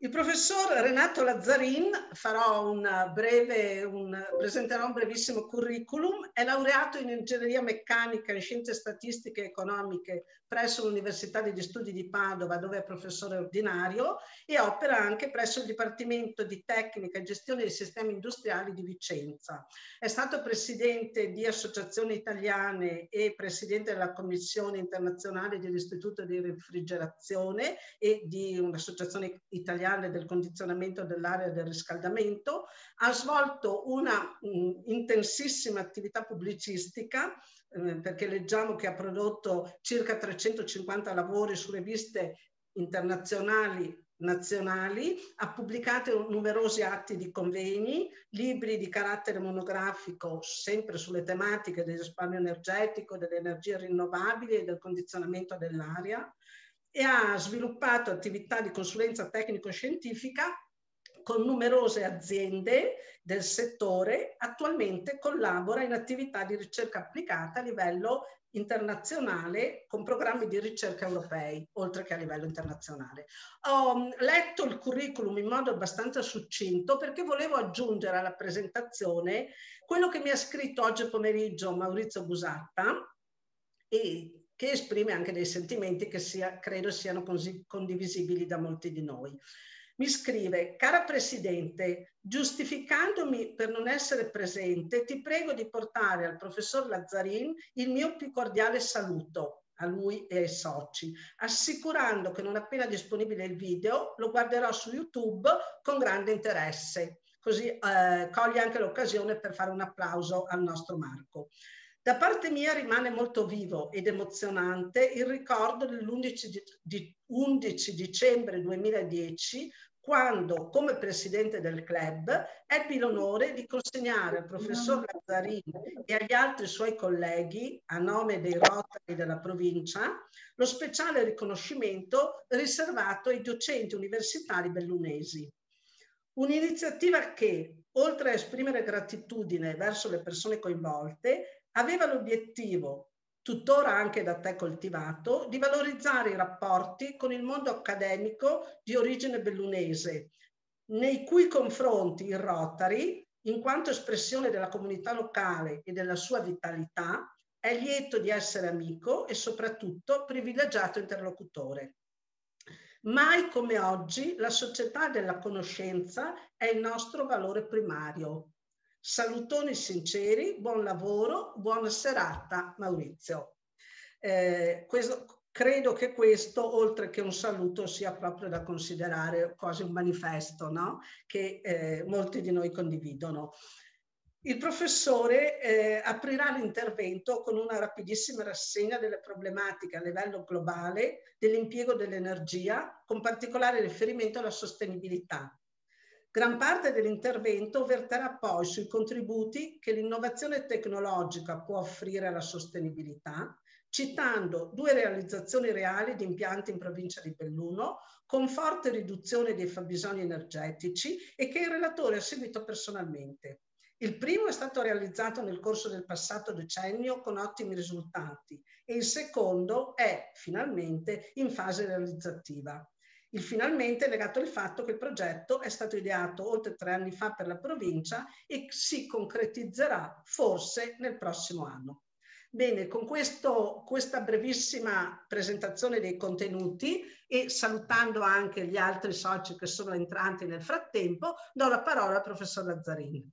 Il professor Renato Lazzarin, un breve, un, presenterà un brevissimo curriculum, è laureato in ingegneria meccanica, in scienze statistiche e economiche presso l'Università degli Studi di Padova, dove è professore ordinario, e opera anche presso il Dipartimento di Tecnica e Gestione dei Sistemi Industriali di Vicenza. È stato presidente di associazioni italiane e presidente della Commissione internazionale dell'Istituto di Refrigerazione e di un'associazione italiana del condizionamento dell'area del riscaldamento. Ha svolto una mh, intensissima attività pubblicistica eh, perché leggiamo che ha prodotto circa 350 lavori su riviste internazionali nazionali, ha pubblicato numerosi atti di convegni, libri di carattere monografico sempre sulle tematiche del risparmio energetico, delle energie rinnovabili e del condizionamento dell'aria e ha sviluppato attività di consulenza tecnico-scientifica con numerose aziende del settore, attualmente collabora in attività di ricerca applicata a livello internazionale con programmi di ricerca europei, oltre che a livello internazionale. Ho mm, letto il curriculum in modo abbastanza succinto perché volevo aggiungere alla presentazione quello che mi ha scritto oggi pomeriggio Maurizio Busatta e che esprime anche dei sentimenti che sia, credo siano condivisibili da molti di noi. Mi scrive, cara Presidente, giustificandomi per non essere presente, ti prego di portare al professor Lazzarin il mio più cordiale saluto a lui e ai soci, assicurando che non appena disponibile il video lo guarderò su YouTube con grande interesse. Così eh, coglie anche l'occasione per fare un applauso al nostro Marco. Da parte mia rimane molto vivo ed emozionante il ricordo dell'11 di, di, dicembre 2010, quando come presidente del club ebbi l'onore di consegnare al professor Lazzarini e agli altri suoi colleghi, a nome dei Rotari della provincia, lo speciale riconoscimento riservato ai docenti universitari bellunesi. Un'iniziativa che, oltre a esprimere gratitudine verso le persone coinvolte, aveva l'obiettivo, tuttora anche da te coltivato, di valorizzare i rapporti con il mondo accademico di origine bellunese, nei cui confronti il Rotary, in quanto espressione della comunità locale e della sua vitalità, è lieto di essere amico e soprattutto privilegiato interlocutore. Mai come oggi la società della conoscenza è il nostro valore primario, Salutoni sinceri, buon lavoro, buona serata Maurizio. Eh, questo, credo che questo, oltre che un saluto, sia proprio da considerare quasi un manifesto no? che eh, molti di noi condividono. Il professore eh, aprirà l'intervento con una rapidissima rassegna delle problematiche a livello globale dell'impiego dell'energia, con particolare riferimento alla sostenibilità, Gran parte dell'intervento verterà poi sui contributi che l'innovazione tecnologica può offrire alla sostenibilità, citando due realizzazioni reali di impianti in provincia di Belluno, con forte riduzione dei fabbisogni energetici e che il relatore ha seguito personalmente. Il primo è stato realizzato nel corso del passato decennio con ottimi risultati e il secondo è finalmente in fase realizzativa. Il finalmente è legato al fatto che il progetto è stato ideato oltre tre anni fa per la provincia e si concretizzerà forse nel prossimo anno. Bene, con questo, questa brevissima presentazione dei contenuti e salutando anche gli altri soci che sono entrati nel frattempo, do la parola al professor Lazzarini.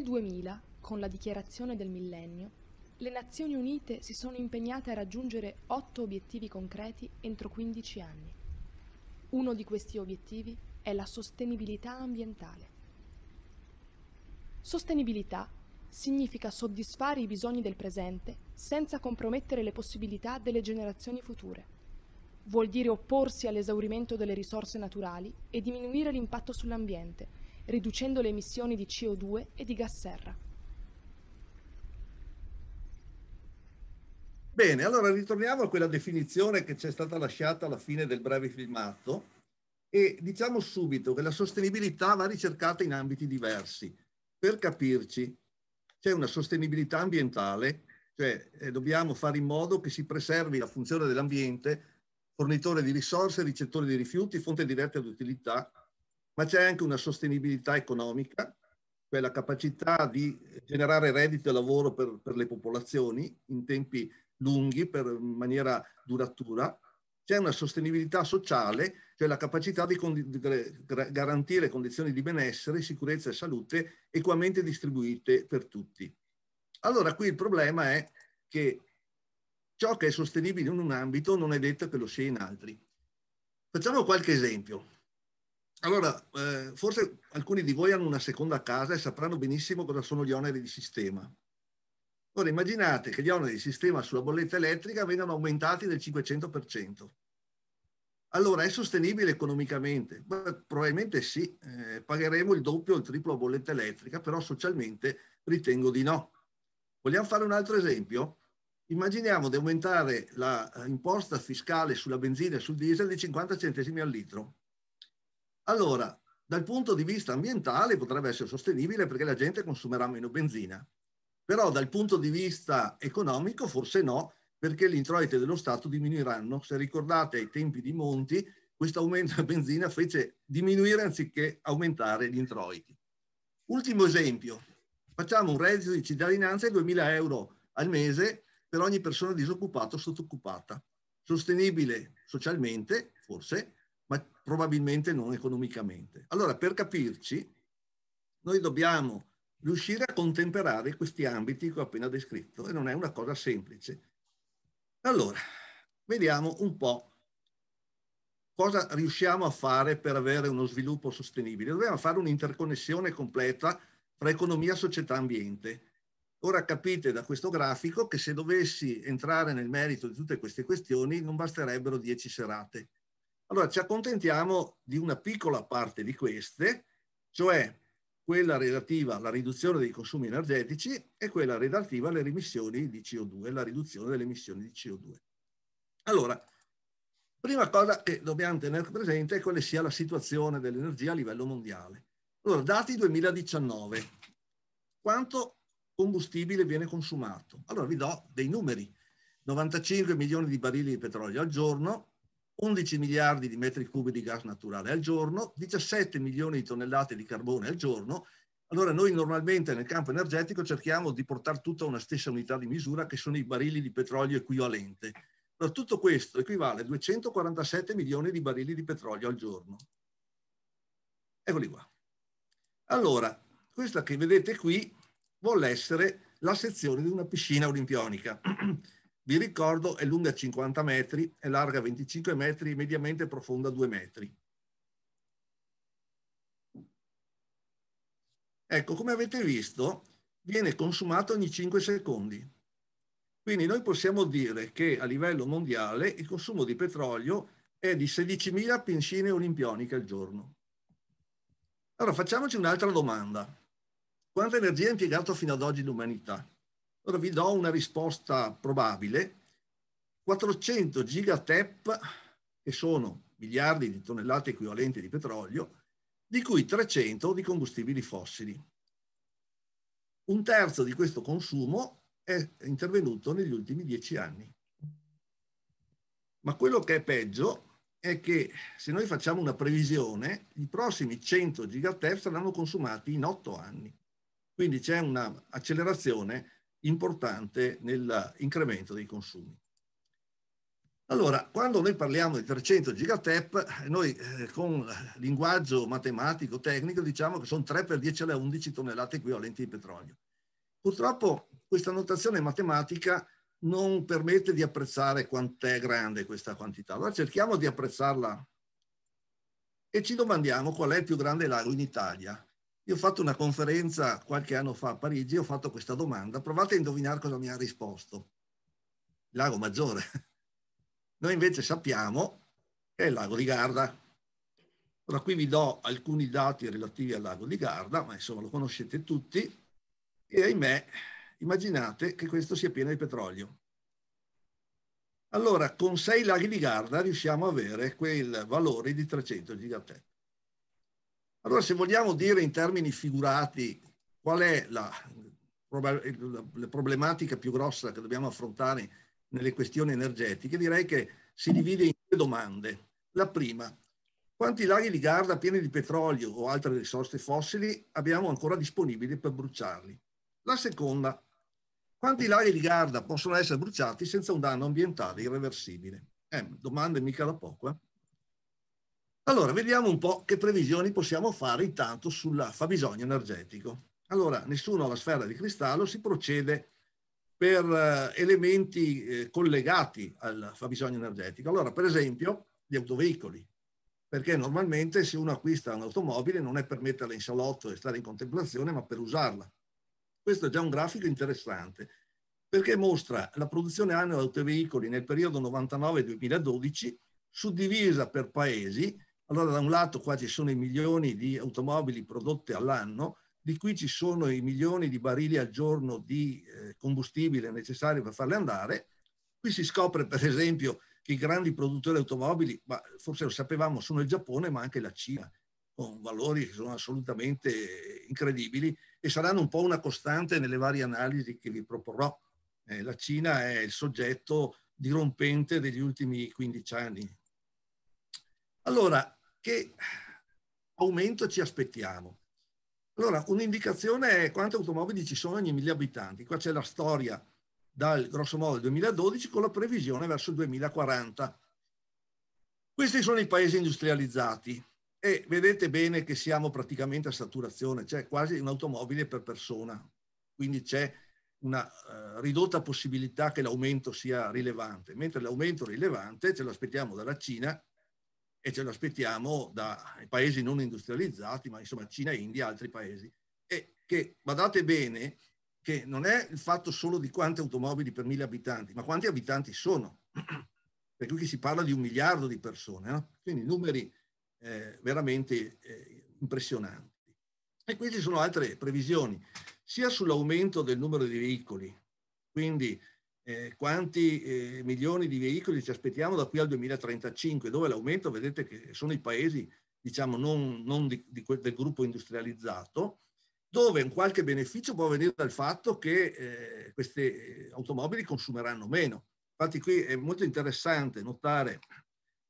Nel 2000, con la dichiarazione del millennio, le Nazioni Unite si sono impegnate a raggiungere otto obiettivi concreti entro 15 anni. Uno di questi obiettivi è la sostenibilità ambientale. Sostenibilità significa soddisfare i bisogni del presente senza compromettere le possibilità delle generazioni future. Vuol dire opporsi all'esaurimento delle risorse naturali e diminuire l'impatto sull'ambiente, riducendo le emissioni di CO2 e di gas serra. Bene, allora ritorniamo a quella definizione che ci è stata lasciata alla fine del breve filmato e diciamo subito che la sostenibilità va ricercata in ambiti diversi. Per capirci, c'è una sostenibilità ambientale, cioè eh, dobbiamo fare in modo che si preservi la funzione dell'ambiente, fornitore di risorse, ricettore di rifiuti, fonte diretta di utilità, ma c'è anche una sostenibilità economica, cioè la capacità di generare reddito e lavoro per, per le popolazioni in tempi lunghi, per, in maniera duratura. C'è una sostenibilità sociale, cioè la capacità di, condi- di garantire condizioni di benessere, sicurezza e salute equamente distribuite per tutti. Allora qui il problema è che ciò che è sostenibile in un ambito non è detto che lo sia in altri. Facciamo qualche esempio. Allora, eh, forse alcuni di voi hanno una seconda casa e sapranno benissimo cosa sono gli oneri di sistema. Ora immaginate che gli oneri di sistema sulla bolletta elettrica vengano aumentati del 500%. Allora è sostenibile economicamente? Beh, probabilmente sì, eh, pagheremo il doppio o il triplo a bolletta elettrica, però socialmente ritengo di no. Vogliamo fare un altro esempio? Immaginiamo di aumentare l'imposta eh, fiscale sulla benzina e sul diesel di 50 centesimi al litro. Allora, dal punto di vista ambientale potrebbe essere sostenibile perché la gente consumerà meno benzina, però dal punto di vista economico forse no, perché gli introiti dello Stato diminuiranno. Se ricordate ai tempi di Monti, questo aumento della benzina fece diminuire anziché aumentare gli introiti. Ultimo esempio, facciamo un reddito di cittadinanza di 2.000 euro al mese per ogni persona disoccupata o sottoccupata. Sostenibile socialmente, forse, probabilmente non economicamente. Allora, per capirci, noi dobbiamo riuscire a contemperare questi ambiti che ho appena descritto e non è una cosa semplice. Allora, vediamo un po' cosa riusciamo a fare per avere uno sviluppo sostenibile. Dobbiamo fare un'interconnessione completa tra economia, società ambiente. Ora capite da questo grafico che se dovessi entrare nel merito di tutte queste questioni non basterebbero dieci serate. Allora ci accontentiamo di una piccola parte di queste, cioè quella relativa alla riduzione dei consumi energetici e quella relativa alle emissioni di CO2, la riduzione delle emissioni di CO2. Allora, prima cosa che dobbiamo tenere presente è quale sia la situazione dell'energia a livello mondiale. Allora, dati 2019, quanto combustibile viene consumato? Allora vi do dei numeri. 95 milioni di barili di petrolio al giorno, 11 miliardi di metri cubi di gas naturale al giorno, 17 milioni di tonnellate di carbone al giorno. Allora noi normalmente nel campo energetico cerchiamo di portare tutta una stessa unità di misura che sono i barili di petrolio equivalente. Allora, tutto questo equivale a 247 milioni di barili di petrolio al giorno. Eccoli qua. Allora, questa che vedete qui vuole essere la sezione di una piscina olimpionica. Vi ricordo è lunga 50 metri, è larga 25 metri, mediamente profonda 2 metri. Ecco, come avete visto, viene consumato ogni 5 secondi. Quindi noi possiamo dire che a livello mondiale il consumo di petrolio è di 16.000 pensine olimpioniche al giorno. Allora facciamoci un'altra domanda. Quanta energia ha impiegato fino ad oggi l'umanità? Ora vi do una risposta probabile. 400 gigatep, che sono miliardi di tonnellate equivalenti di petrolio, di cui 300 di combustibili fossili. Un terzo di questo consumo è intervenuto negli ultimi dieci anni. Ma quello che è peggio è che se noi facciamo una previsione, i prossimi 100 gigatep saranno consumati in otto anni. Quindi c'è un'accelerazione importante nell'incremento dei consumi. Allora, quando noi parliamo di 300 gigatep, noi eh, con linguaggio matematico, tecnico, diciamo che sono 3 per 10 alle 11 tonnellate equivalenti di petrolio. Purtroppo questa notazione matematica non permette di apprezzare quant'è grande questa quantità. Allora cerchiamo di apprezzarla e ci domandiamo qual è il più grande lago in Italia. Io ho fatto una conferenza qualche anno fa a Parigi e ho fatto questa domanda. Provate a indovinare cosa mi ha risposto. Il lago Maggiore. Noi invece sappiamo che è il lago di Garda. Ora qui vi do alcuni dati relativi al lago di Garda, ma insomma lo conoscete tutti. E ahimè, immaginate che questo sia pieno di petrolio. Allora, con sei laghi di Garda riusciamo a avere quel valore di 300 gigawatt. Allora, se vogliamo dire in termini figurati qual è la, la problematica più grossa che dobbiamo affrontare nelle questioni energetiche, direi che si divide in due domande. La prima, quanti laghi di Garda pieni di petrolio o altre risorse fossili abbiamo ancora disponibili per bruciarli? La seconda, quanti laghi di Garda possono essere bruciati senza un danno ambientale irreversibile? Eh, domande mica da poco. Eh? Allora, vediamo un po' che previsioni possiamo fare intanto sul fabbisogno energetico. Allora, nessuno ha la sfera di cristallo, si procede per eh, elementi eh, collegati al fabbisogno energetico. Allora, per esempio, gli autoveicoli, perché normalmente se uno acquista un'automobile non è per metterla in salotto e stare in contemplazione, ma per usarla. Questo è già un grafico interessante, perché mostra la produzione annua di autoveicoli nel periodo 99-2012, suddivisa per paesi, allora, da un lato qua ci sono i milioni di automobili prodotte all'anno, di qui ci sono i milioni di barili al giorno di eh, combustibile necessario per farle andare. Qui si scopre, per esempio, che i grandi produttori automobili, ma forse lo sapevamo, sono il Giappone, ma anche la Cina, con valori che sono assolutamente incredibili e saranno un po' una costante nelle varie analisi che vi proporrò. Eh, la Cina è il soggetto dirompente degli ultimi 15 anni. Allora, che aumento ci aspettiamo? Allora, un'indicazione è quante automobili ci sono ogni mille abitanti. Qua c'è la storia dal grosso modo del 2012 con la previsione verso il 2040. Questi sono i paesi industrializzati e vedete bene che siamo praticamente a saturazione, cioè quasi un'automobile per persona, quindi c'è una uh, ridotta possibilità che l'aumento sia rilevante, mentre l'aumento rilevante ce l'aspettiamo dalla Cina e ce lo aspettiamo dai paesi non industrializzati, ma insomma Cina, India, altri paesi. E che badate bene che non è il fatto solo di quante automobili per mille abitanti, ma quanti abitanti sono. Per cui si parla di un miliardo di persone, no? quindi numeri eh, veramente eh, impressionanti. E queste sono altre previsioni, sia sull'aumento del numero di veicoli, quindi eh, quanti eh, milioni di veicoli ci aspettiamo da qui al 2035, dove l'aumento vedete che sono i paesi diciamo non, non di, di quel, del gruppo industrializzato, dove un qualche beneficio può venire dal fatto che eh, queste eh, automobili consumeranno meno. Infatti qui è molto interessante notare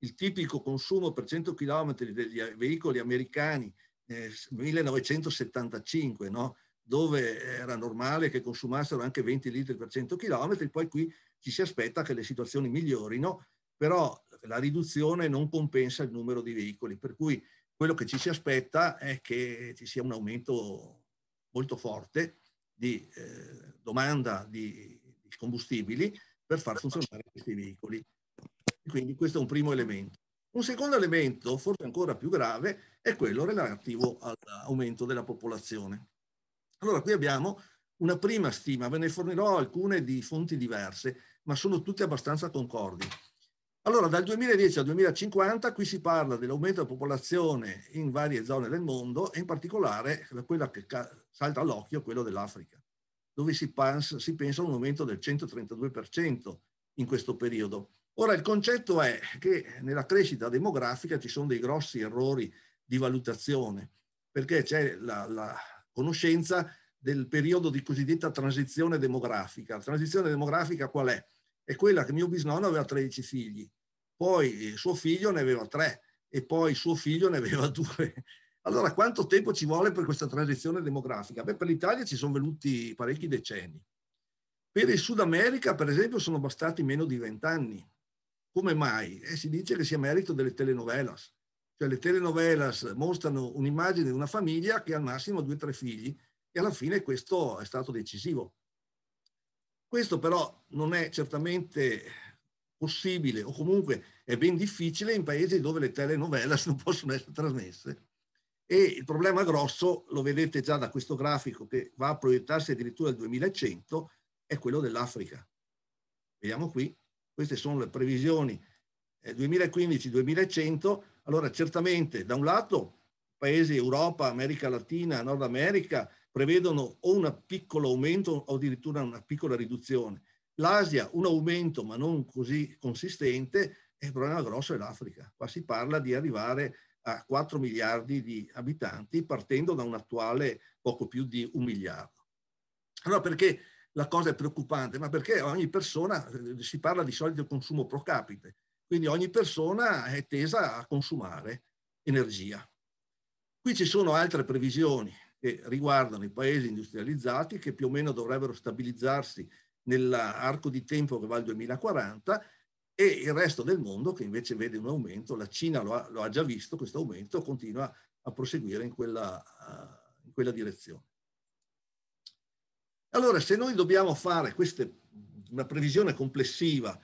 il tipico consumo per 100 km degli eh, veicoli americani eh, 1975, no? dove era normale che consumassero anche 20 litri per 100 km, poi qui ci si aspetta che le situazioni migliorino, però la riduzione non compensa il numero di veicoli, per cui quello che ci si aspetta è che ci sia un aumento molto forte di eh, domanda di, di combustibili per far funzionare questi veicoli. Quindi questo è un primo elemento. Un secondo elemento, forse ancora più grave, è quello relativo all'aumento della popolazione. Allora qui abbiamo una prima stima, ve ne fornirò alcune di fonti diverse, ma sono tutte abbastanza concordi. Allora, dal 2010 al 2050 qui si parla dell'aumento della popolazione in varie zone del mondo e in particolare quella che salta all'occhio è quello dell'Africa, dove si, pensa, si pensa a un aumento del 132% in questo periodo. Ora, il concetto è che nella crescita demografica ci sono dei grossi errori di valutazione, perché c'è la, la conoscenza del periodo di cosiddetta transizione demografica. La transizione demografica qual è? È quella che mio bisnonno aveva 13 figli, poi eh, suo figlio ne aveva 3 e poi suo figlio ne aveva 2. Allora, quanto tempo ci vuole per questa transizione demografica? Beh, per l'Italia ci sono venuti parecchi decenni. Per il Sud America, per esempio, sono bastati meno di vent'anni. Come mai? Eh, si dice che sia merito delle telenovelas. Cioè le telenovelas mostrano un'immagine di una famiglia che al massimo ha due o tre figli e alla fine questo è stato decisivo. Questo però non è certamente possibile o comunque è ben difficile in paesi dove le telenovelas non possono essere trasmesse. E il problema grosso, lo vedete già da questo grafico che va a proiettarsi addirittura al 2100, è quello dell'Africa. Vediamo qui, queste sono le previsioni 2015 2115-2100 allora, certamente, da un lato, paesi Europa, America Latina, Nord America prevedono o un piccolo aumento o addirittura una piccola riduzione. L'Asia un aumento ma non così consistente e il problema grosso è l'Africa. Qua si parla di arrivare a 4 miliardi di abitanti partendo da un attuale poco più di un miliardo. Allora perché la cosa è preoccupante? Ma perché ogni persona eh, si parla di solito consumo pro capite. Quindi ogni persona è tesa a consumare energia. Qui ci sono altre previsioni che riguardano i paesi industrializzati che più o meno dovrebbero stabilizzarsi nell'arco di tempo che va al 2040 e il resto del mondo che invece vede un aumento, la Cina lo ha, lo ha già visto questo aumento, continua a proseguire in quella, uh, in quella direzione. Allora, se noi dobbiamo fare queste, una previsione complessiva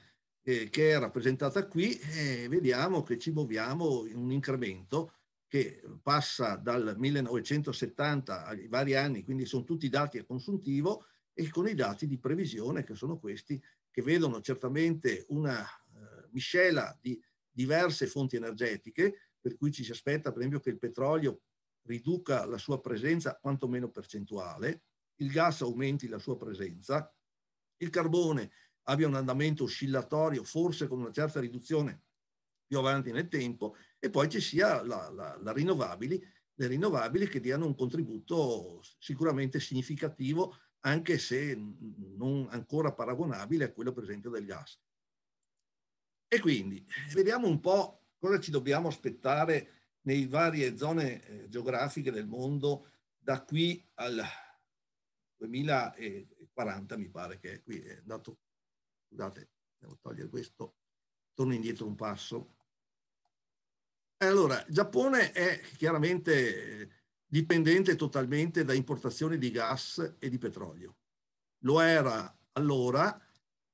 eh, che è rappresentata qui, eh, vediamo che ci muoviamo in un incremento che passa dal 1970 ai vari anni, quindi sono tutti dati a consuntivo, e con i dati di previsione che sono questi, che vedono certamente una eh, miscela di diverse fonti energetiche, per cui ci si aspetta per esempio che il petrolio riduca la sua presenza quantomeno percentuale, il gas aumenti la sua presenza, il carbone abbia un andamento oscillatorio, forse con una certa riduzione più avanti nel tempo, e poi ci sia la, la, la rinnovabili, le rinnovabili che diano un contributo sicuramente significativo, anche se non ancora paragonabile a quello per esempio del gas. E quindi vediamo un po' cosa ci dobbiamo aspettare nei varie zone eh, geografiche del mondo da qui al 2040, mi pare che è qui è andato Scusate, devo togliere questo. Torno indietro un passo. Allora, Giappone è chiaramente eh, dipendente totalmente da importazioni di gas e di petrolio. Lo era allora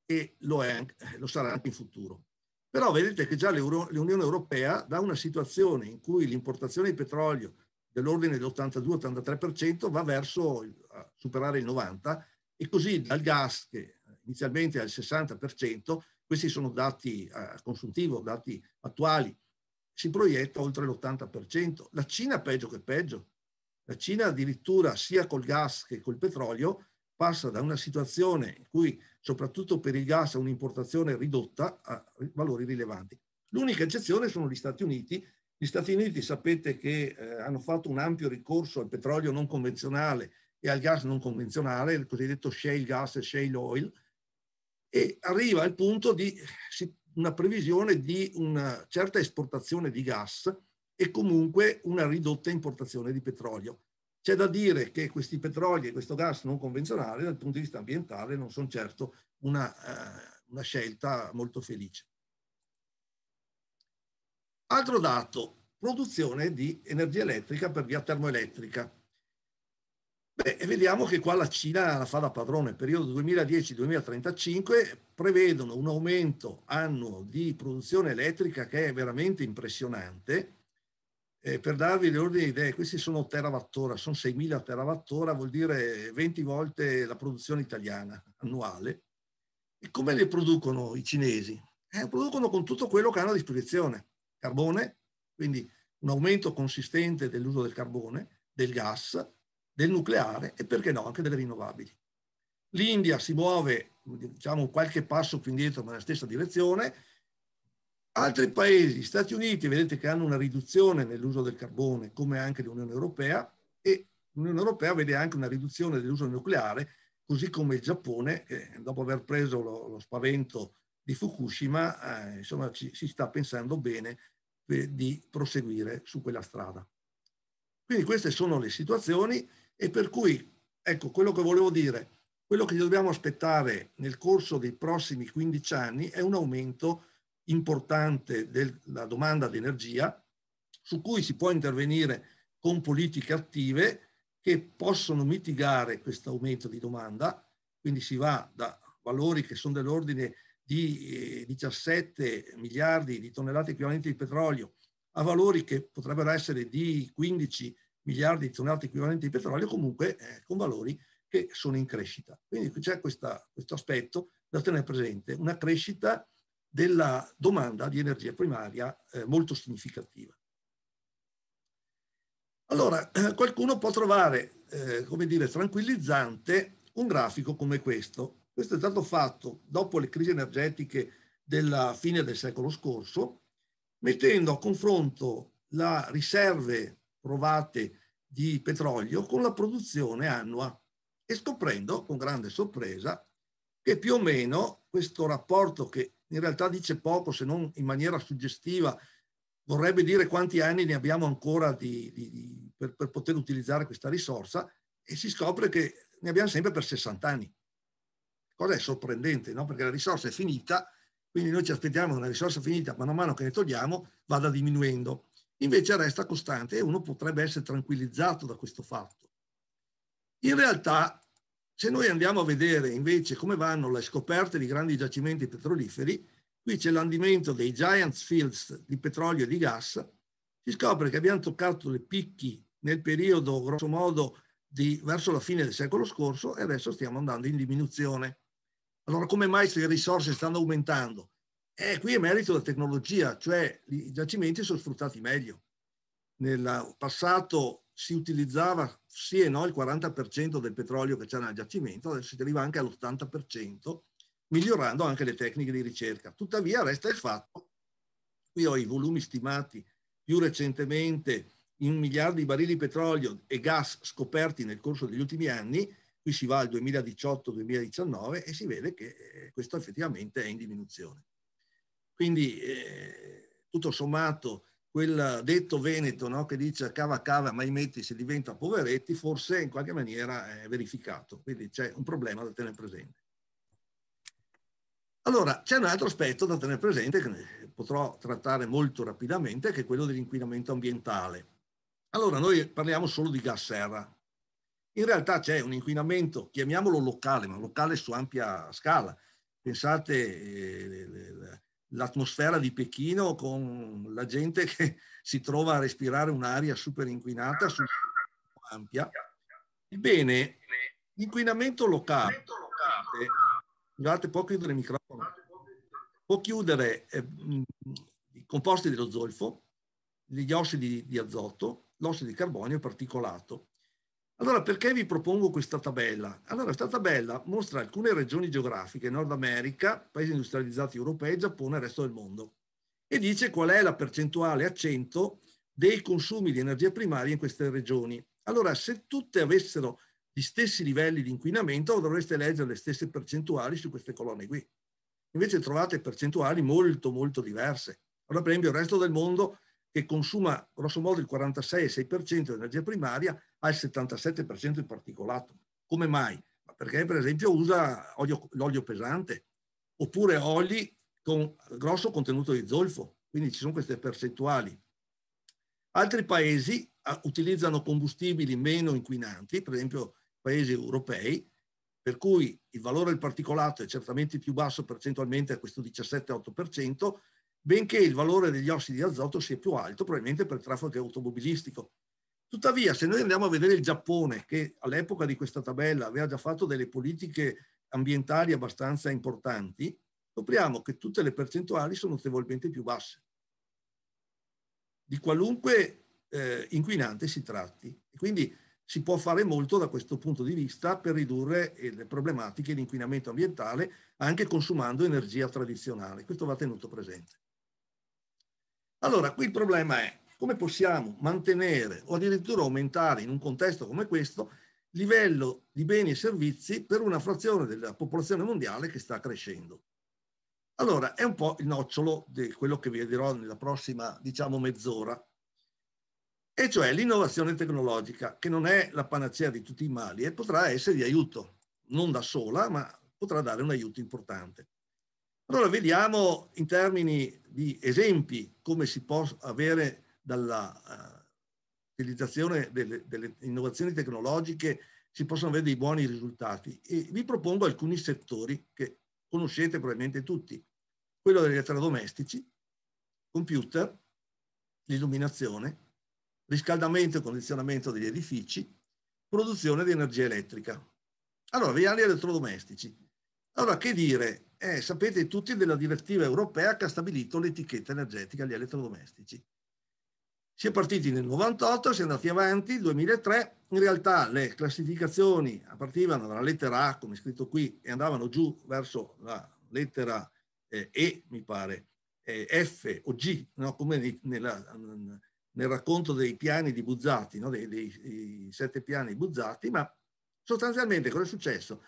e lo, è, eh, lo sarà anche in futuro. Però vedete che già l'Unione Europea, da una situazione in cui l'importazione di petrolio dell'ordine dell'82-83% va verso a superare il 90% e così dal gas che inizialmente al 60%, questi sono dati a eh, consuntivo, dati attuali, si proietta oltre l'80%. La Cina peggio che peggio. La Cina addirittura sia col gas che col petrolio passa da una situazione in cui soprattutto per il gas ha un'importazione ridotta a valori rilevanti. L'unica eccezione sono gli Stati Uniti. Gli Stati Uniti sapete che eh, hanno fatto un ampio ricorso al petrolio non convenzionale e al gas non convenzionale, il cosiddetto shale gas e shale oil, e arriva al punto di una previsione di una certa esportazione di gas e comunque una ridotta importazione di petrolio. C'è da dire che questi petroli e questo gas non convenzionale dal punto di vista ambientale non sono certo una, eh, una scelta molto felice. Altro dato, produzione di energia elettrica per via termoelettrica. Beh, vediamo che qua la Cina la fa da padrone. Nel periodo 2010-2035 prevedono un aumento annuo di produzione elettrica che è veramente impressionante. Eh, per darvi le ordini di idee, questi sono terawattora, sono 6.000 terawattora, vuol dire 20 volte la produzione italiana annuale. E come le producono i cinesi? Eh, producono con tutto quello che hanno a disposizione. Carbone, quindi un aumento consistente dell'uso del carbone, del gas, del nucleare e perché no anche delle rinnovabili. L'India si muove diciamo qualche passo più indietro ma nella stessa direzione, altri paesi, Stati Uniti, vedete che hanno una riduzione nell'uso del carbone come anche l'Unione Europea e l'Unione Europea vede anche una riduzione dell'uso del nucleare così come il Giappone che dopo aver preso lo, lo spavento di Fukushima eh, insomma ci, si sta pensando bene per, di proseguire su quella strada. Quindi queste sono le situazioni. E per cui, ecco, quello che volevo dire, quello che dobbiamo aspettare nel corso dei prossimi 15 anni è un aumento importante della domanda di energia su cui si può intervenire con politiche attive che possono mitigare questo aumento di domanda, quindi si va da valori che sono dell'ordine di 17 eh, miliardi di tonnellate equivalenti di petrolio a valori che potrebbero essere di 15 miliardi miliardi di tonnellate equivalenti di petrolio, comunque eh, con valori che sono in crescita. Quindi c'è questa, questo aspetto da tenere presente, una crescita della domanda di energia primaria eh, molto significativa. Allora, eh, qualcuno può trovare, eh, come dire, tranquillizzante un grafico come questo. Questo è stato fatto dopo le crisi energetiche della fine del secolo scorso, mettendo a confronto le riserve provate di petrolio con la produzione annua e scoprendo con grande sorpresa che più o meno questo rapporto che in realtà dice poco se non in maniera suggestiva vorrebbe dire quanti anni ne abbiamo ancora di, di, di, per, per poter utilizzare questa risorsa e si scopre che ne abbiamo sempre per 60 anni. Cosa è sorprendente, no? perché la risorsa è finita, quindi noi ci aspettiamo che una risorsa finita man mano che ne togliamo vada diminuendo invece resta costante e uno potrebbe essere tranquillizzato da questo fatto. In realtà, se noi andiamo a vedere invece come vanno le scoperte di grandi giacimenti petroliferi, qui c'è l'andamento dei giant fields di petrolio e di gas, si scopre che abbiamo toccato dei picchi nel periodo grosso modo di, verso la fine del secolo scorso e adesso stiamo andando in diminuzione. Allora come mai se le risorse stanno aumentando? E eh, qui è merito della tecnologia, cioè i giacimenti sono sfruttati meglio. Nel passato si utilizzava sì e no il 40% del petrolio che c'era nel giacimento, adesso si arriva anche all'80%, migliorando anche le tecniche di ricerca. Tuttavia resta il fatto, qui ho i volumi stimati più recentemente in miliardi di barili di petrolio e gas scoperti nel corso degli ultimi anni, qui si va al 2018-2019 e si vede che eh, questo effettivamente è in diminuzione. Quindi eh, tutto sommato quel detto veneto no, che dice cava cava mai metti se diventa poveretti forse in qualche maniera è verificato, quindi c'è un problema da tenere presente. Allora, c'è un altro aspetto da tenere presente che potrò trattare molto rapidamente, che è quello dell'inquinamento ambientale. Allora, noi parliamo solo di gas serra. In realtà c'è un inquinamento, chiamiamolo locale, ma locale su ampia scala. Pensate eh, l'atmosfera di Pechino con la gente che si trova a respirare un'aria super inquinata, super ampia. Ebbene, l'inquinamento locale, scusate, può chiudere il microfono, può chiudere eh, i composti dello zolfo, gli ossidi di azoto, l'ossido di carbonio e particolato. Allora, perché vi propongo questa tabella? Allora, questa tabella mostra alcune regioni geografiche, Nord America, paesi industrializzati europei, Giappone e il resto del mondo, e dice qual è la percentuale a 100 dei consumi di energia primaria in queste regioni. Allora, se tutte avessero gli stessi livelli di inquinamento, dovreste leggere le stesse percentuali su queste colonne qui. Invece trovate percentuali molto, molto diverse. Allora, per esempio, il resto del mondo, che consuma grossomodo il 46,6% di energia primaria, ha il 77% di particolato. Come mai? Perché per esempio usa l'olio pesante oppure oli con grosso contenuto di zolfo, quindi ci sono queste percentuali. Altri paesi ah, utilizzano combustibili meno inquinanti, per esempio paesi europei, per cui il valore del particolato è certamente più basso percentualmente a questo 17-8%, benché il valore degli ossidi di azoto sia più alto, probabilmente per il traffico automobilistico. Tuttavia, se noi andiamo a vedere il Giappone, che all'epoca di questa tabella aveva già fatto delle politiche ambientali abbastanza importanti, scopriamo che tutte le percentuali sono notevolmente più basse di qualunque eh, inquinante si tratti. Quindi si può fare molto da questo punto di vista per ridurre eh, le problematiche di inquinamento ambientale anche consumando energia tradizionale. Questo va tenuto presente. Allora, qui il problema è come possiamo mantenere o addirittura aumentare in un contesto come questo livello di beni e servizi per una frazione della popolazione mondiale che sta crescendo. Allora, è un po' il nocciolo di quello che vi dirò nella prossima, diciamo, mezz'ora, e cioè l'innovazione tecnologica, che non è la panacea di tutti i mali e potrà essere di aiuto, non da sola, ma potrà dare un aiuto importante. Allora, vediamo in termini di esempi come si può avere dall'utilizzazione eh, uh, delle, delle, innovazioni tecnologiche si possono avere dei buoni risultati e vi propongo alcuni settori che conoscete probabilmente tutti. Quello degli elettrodomestici, computer, l'illuminazione, riscaldamento e condizionamento degli edifici, produzione di energia elettrica. Allora, vediamo gli elettrodomestici. Allora, che dire? Eh, sapete tutti della direttiva europea che ha stabilito l'etichetta energetica agli elettrodomestici. Si è partiti nel 98, si è andati avanti, 2003, in realtà le classificazioni partivano dalla lettera A, come scritto qui, e andavano giù verso la lettera eh, E, mi pare, eh, F o G, no? come nei, nella, nel racconto dei piani di Buzzati, no? dei, dei, dei sette piani di Buzzati, ma sostanzialmente cosa è successo?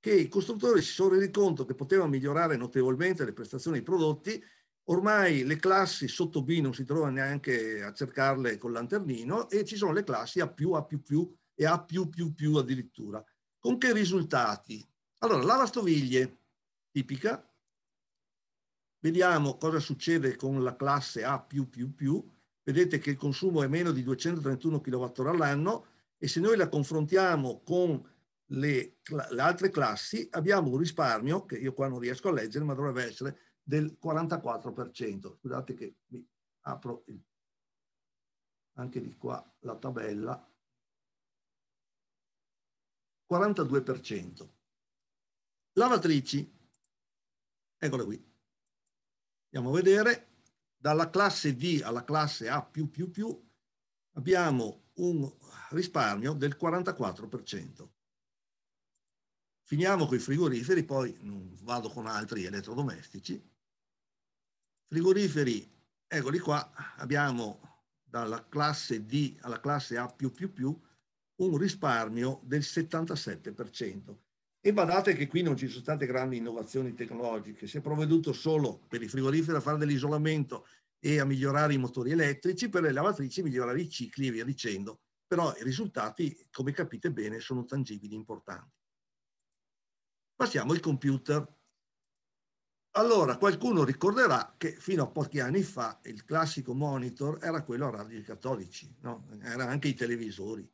Che i costruttori si sono resi conto che potevano migliorare notevolmente le prestazioni dei prodotti Ormai le classi sotto B non si trovano neanche a cercarle col lanternino e ci sono le classi A+, A++ e A+++ addirittura. Con che risultati? Allora, la lavastoviglie tipica, vediamo cosa succede con la classe A+++, vedete che il consumo è meno di 231 kWh all'anno e se noi la confrontiamo con le, le altre classi abbiamo un risparmio, che io qua non riesco a leggere, ma dovrebbe essere del 44%. Scusate che vi apro il, anche di qua la tabella. 42%. Lavatrici, eccole qui. Andiamo a vedere, dalla classe D alla classe A++ abbiamo un risparmio del 44%. Finiamo con i frigoriferi, poi vado con altri elettrodomestici. Frigoriferi, eccoli qua, abbiamo dalla classe D alla classe A++ un risparmio del 77%. E badate che qui non ci sono state grandi innovazioni tecnologiche, si è provveduto solo per i frigoriferi a fare dell'isolamento e a migliorare i motori elettrici, per le lavatrici migliorare i cicli e via dicendo. Però i risultati, come capite bene, sono tangibili e importanti. Passiamo al computer. Allora, qualcuno ricorderà che fino a pochi anni fa il classico monitor era quello a radio cattolici, no? era anche i televisori.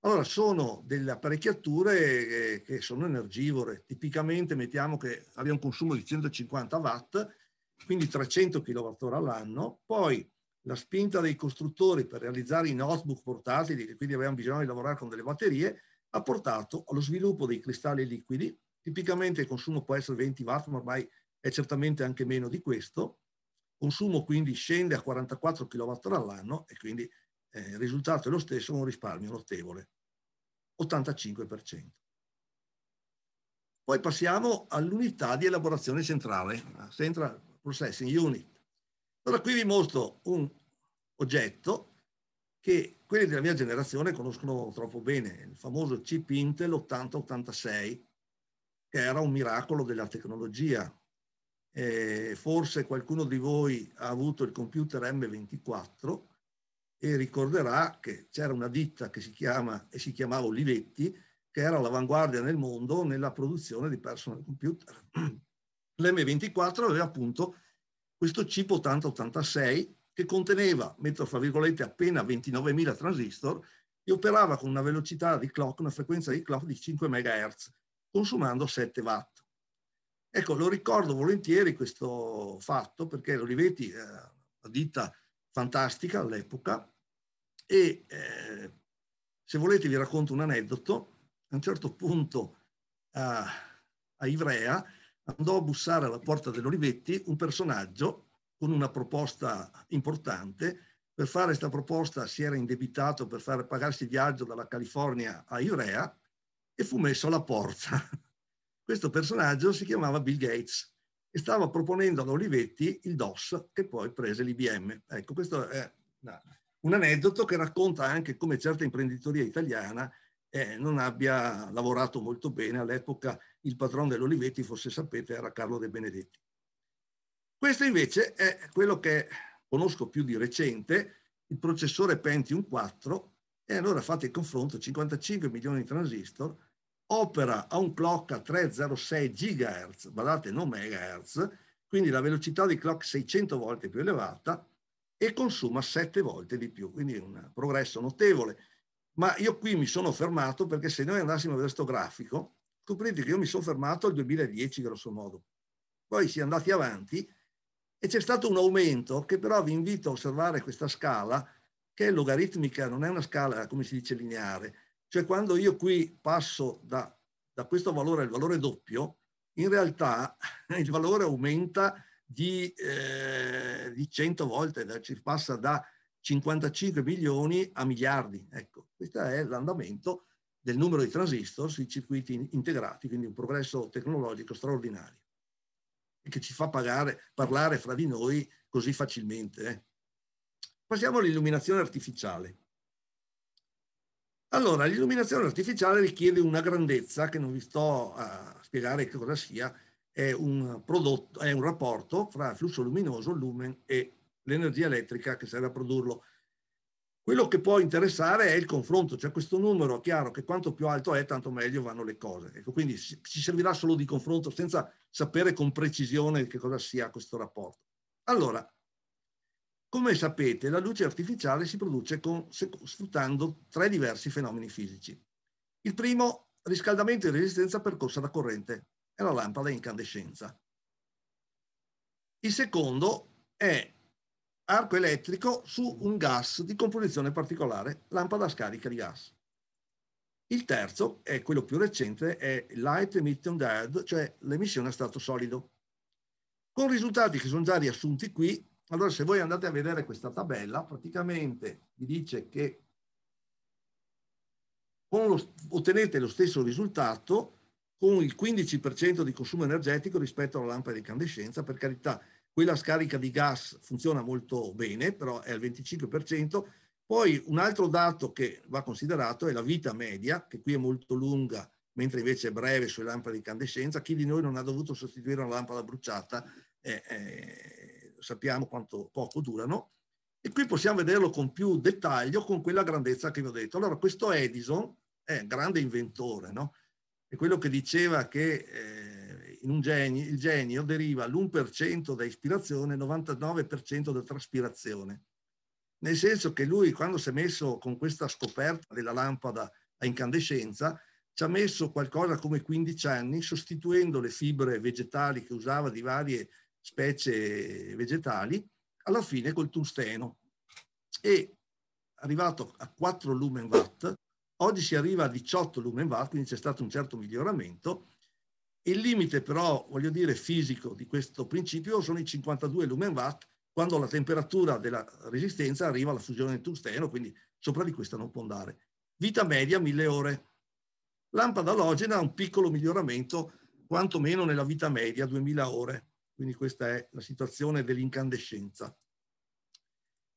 Allora, sono delle apparecchiature eh, che sono energivore. Tipicamente mettiamo che abbiamo un consumo di 150 watt, quindi 300 kWh all'anno. Poi la spinta dei costruttori per realizzare i notebook portatili, che quindi avevamo bisogno di lavorare con delle batterie, ha portato allo sviluppo dei cristalli liquidi. Tipicamente il consumo può essere 20 watt, ma ormai è certamente anche meno di questo, consumo quindi scende a 44 kWh all'anno e quindi eh, il risultato è lo stesso, un risparmio notevole, 85%. Poi passiamo all'unità di elaborazione centrale, Central Processing Unit. Allora qui vi mostro un oggetto che quelli della mia generazione conoscono troppo bene, il famoso chip Intel 8086, che era un miracolo della tecnologia, eh, forse qualcuno di voi ha avuto il computer M24 e ricorderà che c'era una ditta che si, chiama, e si chiamava Olivetti, che era all'avanguardia nel mondo nella produzione di personal computer. L'M24 aveva appunto questo chip 8086 che conteneva, metto fra virgolette, appena 29.000 transistor e operava con una velocità di clock, una frequenza di clock di 5 MHz, consumando 7 watt. Ecco, lo ricordo volentieri questo fatto perché l'Olivetti è una ditta fantastica all'epoca e eh, se volete vi racconto un aneddoto. A un certo punto eh, a Ivrea andò a bussare alla porta dell'Olivetti un personaggio con una proposta importante. Per fare questa proposta si era indebitato per fare pagarsi il viaggio dalla California a Ivrea e fu messo alla porta. Questo personaggio si chiamava Bill Gates e stava proponendo ad Olivetti il DOS che poi prese l'IBM. Ecco, questo è un aneddoto che racconta anche come certa imprenditoria italiana eh, non abbia lavorato molto bene. All'epoca il patrono dell'Olivetti, forse sapete, era Carlo De Benedetti. Questo invece è quello che conosco più di recente, il processore Pentium 4, e allora fate il confronto, 55 milioni di transistor, opera a un clock a 306 GHz, guardate non MHz, quindi la velocità di clock 600 volte più elevata e consuma 7 volte di più, quindi un progresso notevole. Ma io qui mi sono fermato perché se noi andassimo a vedere questo grafico, scoprite che io mi sono fermato al 2010 grosso modo. Poi si è andati avanti e c'è stato un aumento che però vi invito a osservare questa scala che è logaritmica, non è una scala come si dice lineare, cioè quando io qui passo da, da questo valore al valore doppio, in realtà il valore aumenta di, eh, di 100 volte, ci passa da 55 milioni a miliardi. Ecco, questo è l'andamento del numero di transistor sui circuiti integrati, quindi un progresso tecnologico straordinario che ci fa pagare, parlare fra di noi così facilmente. Eh. Passiamo all'illuminazione artificiale. Allora, l'illuminazione artificiale richiede una grandezza che non vi sto a spiegare che cosa sia, è un, prodotto, è un rapporto fra flusso luminoso, lumen e l'energia elettrica che serve a produrlo. Quello che può interessare è il confronto, cioè questo numero, è chiaro che quanto più alto è, tanto meglio vanno le cose. Ecco, quindi ci servirà solo di confronto senza sapere con precisione che cosa sia questo rapporto. Allora, come sapete, la luce artificiale si produce con, sfruttando tre diversi fenomeni fisici. Il primo, riscaldamento e resistenza percorsa da corrente, è la lampada in incandescenza. Il secondo è arco elettrico su un gas di composizione particolare, lampada a scarica di gas. Il terzo è quello più recente, è Light Emission Diode, cioè l'emissione a stato solido, con risultati che sono già riassunti qui allora, se voi andate a vedere questa tabella, praticamente vi dice che con lo, ottenete lo stesso risultato con il 15% di consumo energetico rispetto alla lampada di incandescenza. Per carità, quella scarica di gas funziona molto bene, però è al 25%. Poi un altro dato che va considerato è la vita media, che qui è molto lunga, mentre invece è breve sulle lampade di incandescenza. Chi di noi non ha dovuto sostituire una lampada bruciata? Eh, eh, sappiamo quanto poco durano, e qui possiamo vederlo con più dettaglio con quella grandezza che vi ho detto. Allora, questo Edison è un grande inventore, no? È quello che diceva che eh, genio, il genio deriva l'1% da ispirazione e il 99% da traspirazione. Nel senso che lui, quando si è messo con questa scoperta della lampada a incandescenza, ci ha messo qualcosa come 15 anni sostituendo le fibre vegetali che usava di varie specie vegetali, alla fine col tungsteno. E arrivato a 4 lumen watt, oggi si arriva a 18 lumen watt, quindi c'è stato un certo miglioramento. Il limite però, voglio dire, fisico di questo principio sono i 52 lumen watt, quando la temperatura della resistenza arriva alla fusione del tungsteno, quindi sopra di questa non può andare. Vita media 1000 ore. Lampada alogena ha un piccolo miglioramento, quantomeno nella vita media, 2000 ore. Quindi questa è la situazione dell'incandescenza.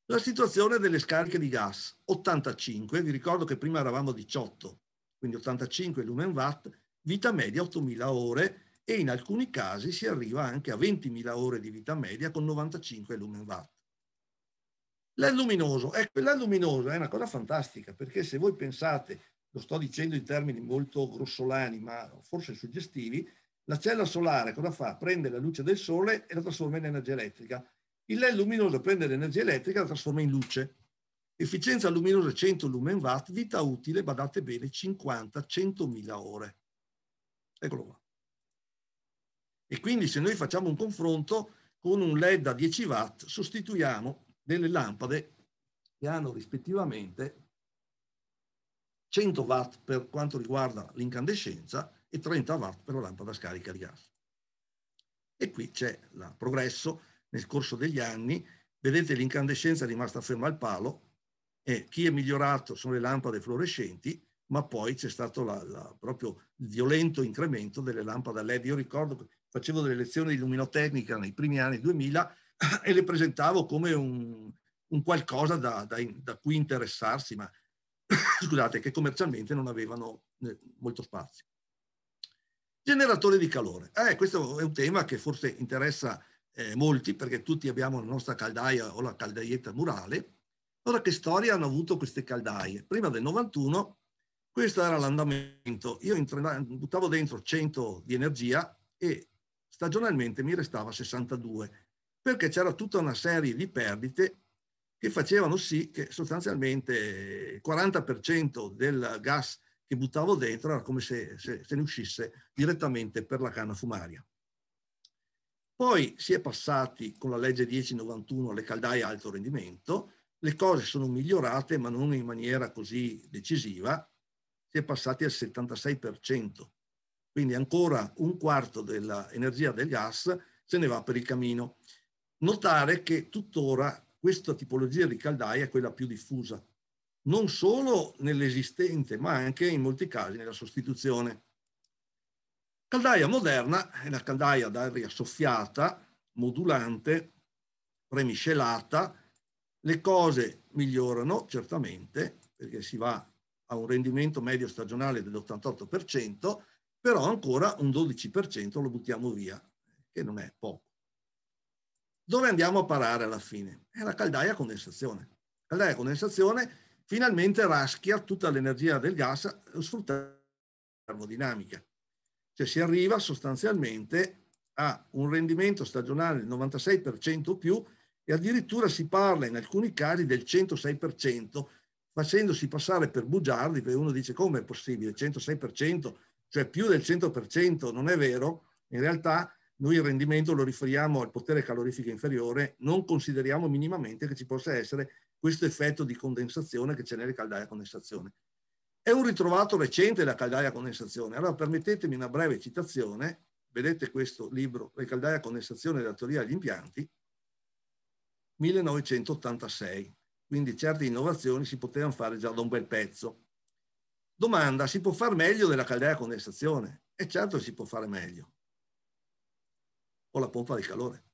La situazione delle scariche di gas, 85, vi ricordo che prima eravamo 18, quindi 85 lumen watt, vita media 8.000 ore e in alcuni casi si arriva anche a 20.000 ore di vita media con 95 lumen watt. L'L ecco, l'L è una cosa fantastica perché se voi pensate, lo sto dicendo in termini molto grossolani ma forse suggestivi, la cella solare cosa fa? Prende la luce del sole e la trasforma in energia elettrica. Il LED luminoso prende l'energia elettrica e la trasforma in luce. Efficienza luminosa 100 lumen watt, vita utile, badate bene, 50-100.000 ore. Eccolo qua. E quindi se noi facciamo un confronto con un LED a 10 watt, sostituiamo delle lampade che hanno rispettivamente 100 watt per quanto riguarda l'incandescenza e 30 watt per la lampada scarica di gas. E qui c'è il progresso nel corso degli anni. Vedete l'incandescenza è rimasta ferma al palo e chi è migliorato sono le lampade fluorescenti, ma poi c'è stato la, la, proprio il violento incremento delle lampade LED. Io ricordo che facevo delle lezioni di luminotecnica nei primi anni 2000 e le presentavo come un, un qualcosa da, da, da, cui interessarsi, ma scusate, che commercialmente non avevano eh, molto spazio. Generatore di calore. Eh, questo è un tema che forse interessa eh, molti perché tutti abbiamo la nostra caldaia o la caldaietta murale. Allora che storia hanno avuto queste caldaie? Prima del 91 questo era l'andamento. Io buttavo dentro 100 di energia e stagionalmente mi restava 62 perché c'era tutta una serie di perdite che facevano sì che sostanzialmente il 40% del gas che buttavo dentro, era come se, se, se ne uscisse direttamente per la canna fumaria. Poi si è passati con la legge 1091 alle caldaie a alto rendimento, le cose sono migliorate ma non in maniera così decisiva, si è passati al 76%, quindi ancora un quarto dell'energia del gas se ne va per il camino. Notare che tuttora questa tipologia di caldaia è quella più diffusa, non solo nell'esistente, ma anche in molti casi nella sostituzione. Caldaia moderna è una caldaia d'aria soffiata, modulante, premiscelata. Le cose migliorano certamente perché si va a un rendimento medio stagionale dell'88%, però ancora un 12% lo buttiamo via, che non è poco. Dove andiamo a parare alla fine? È la caldaia a condensazione. Caldaia a condensazione finalmente raschia tutta l'energia del gas sfruttando la termodinamica. Cioè si arriva sostanzialmente a un rendimento stagionale del 96% più e addirittura si parla in alcuni casi del 106%, facendosi passare per bugiardi, perché uno dice come è possibile, 106%, cioè più del 100%, non è vero, in realtà noi il rendimento lo riferiamo al potere calorifico inferiore, non consideriamo minimamente che ci possa essere questo effetto di condensazione che c'è nelle caldaie a condensazione. È un ritrovato recente la caldaia a condensazione. Allora permettetemi una breve citazione. Vedete questo libro, Le caldaie a condensazione della teoria degli impianti, 1986. Quindi certe innovazioni si potevano fare già da un bel pezzo. Domanda, si può fare meglio della caldaia a condensazione? E certo si può fare meglio. O la pompa di calore.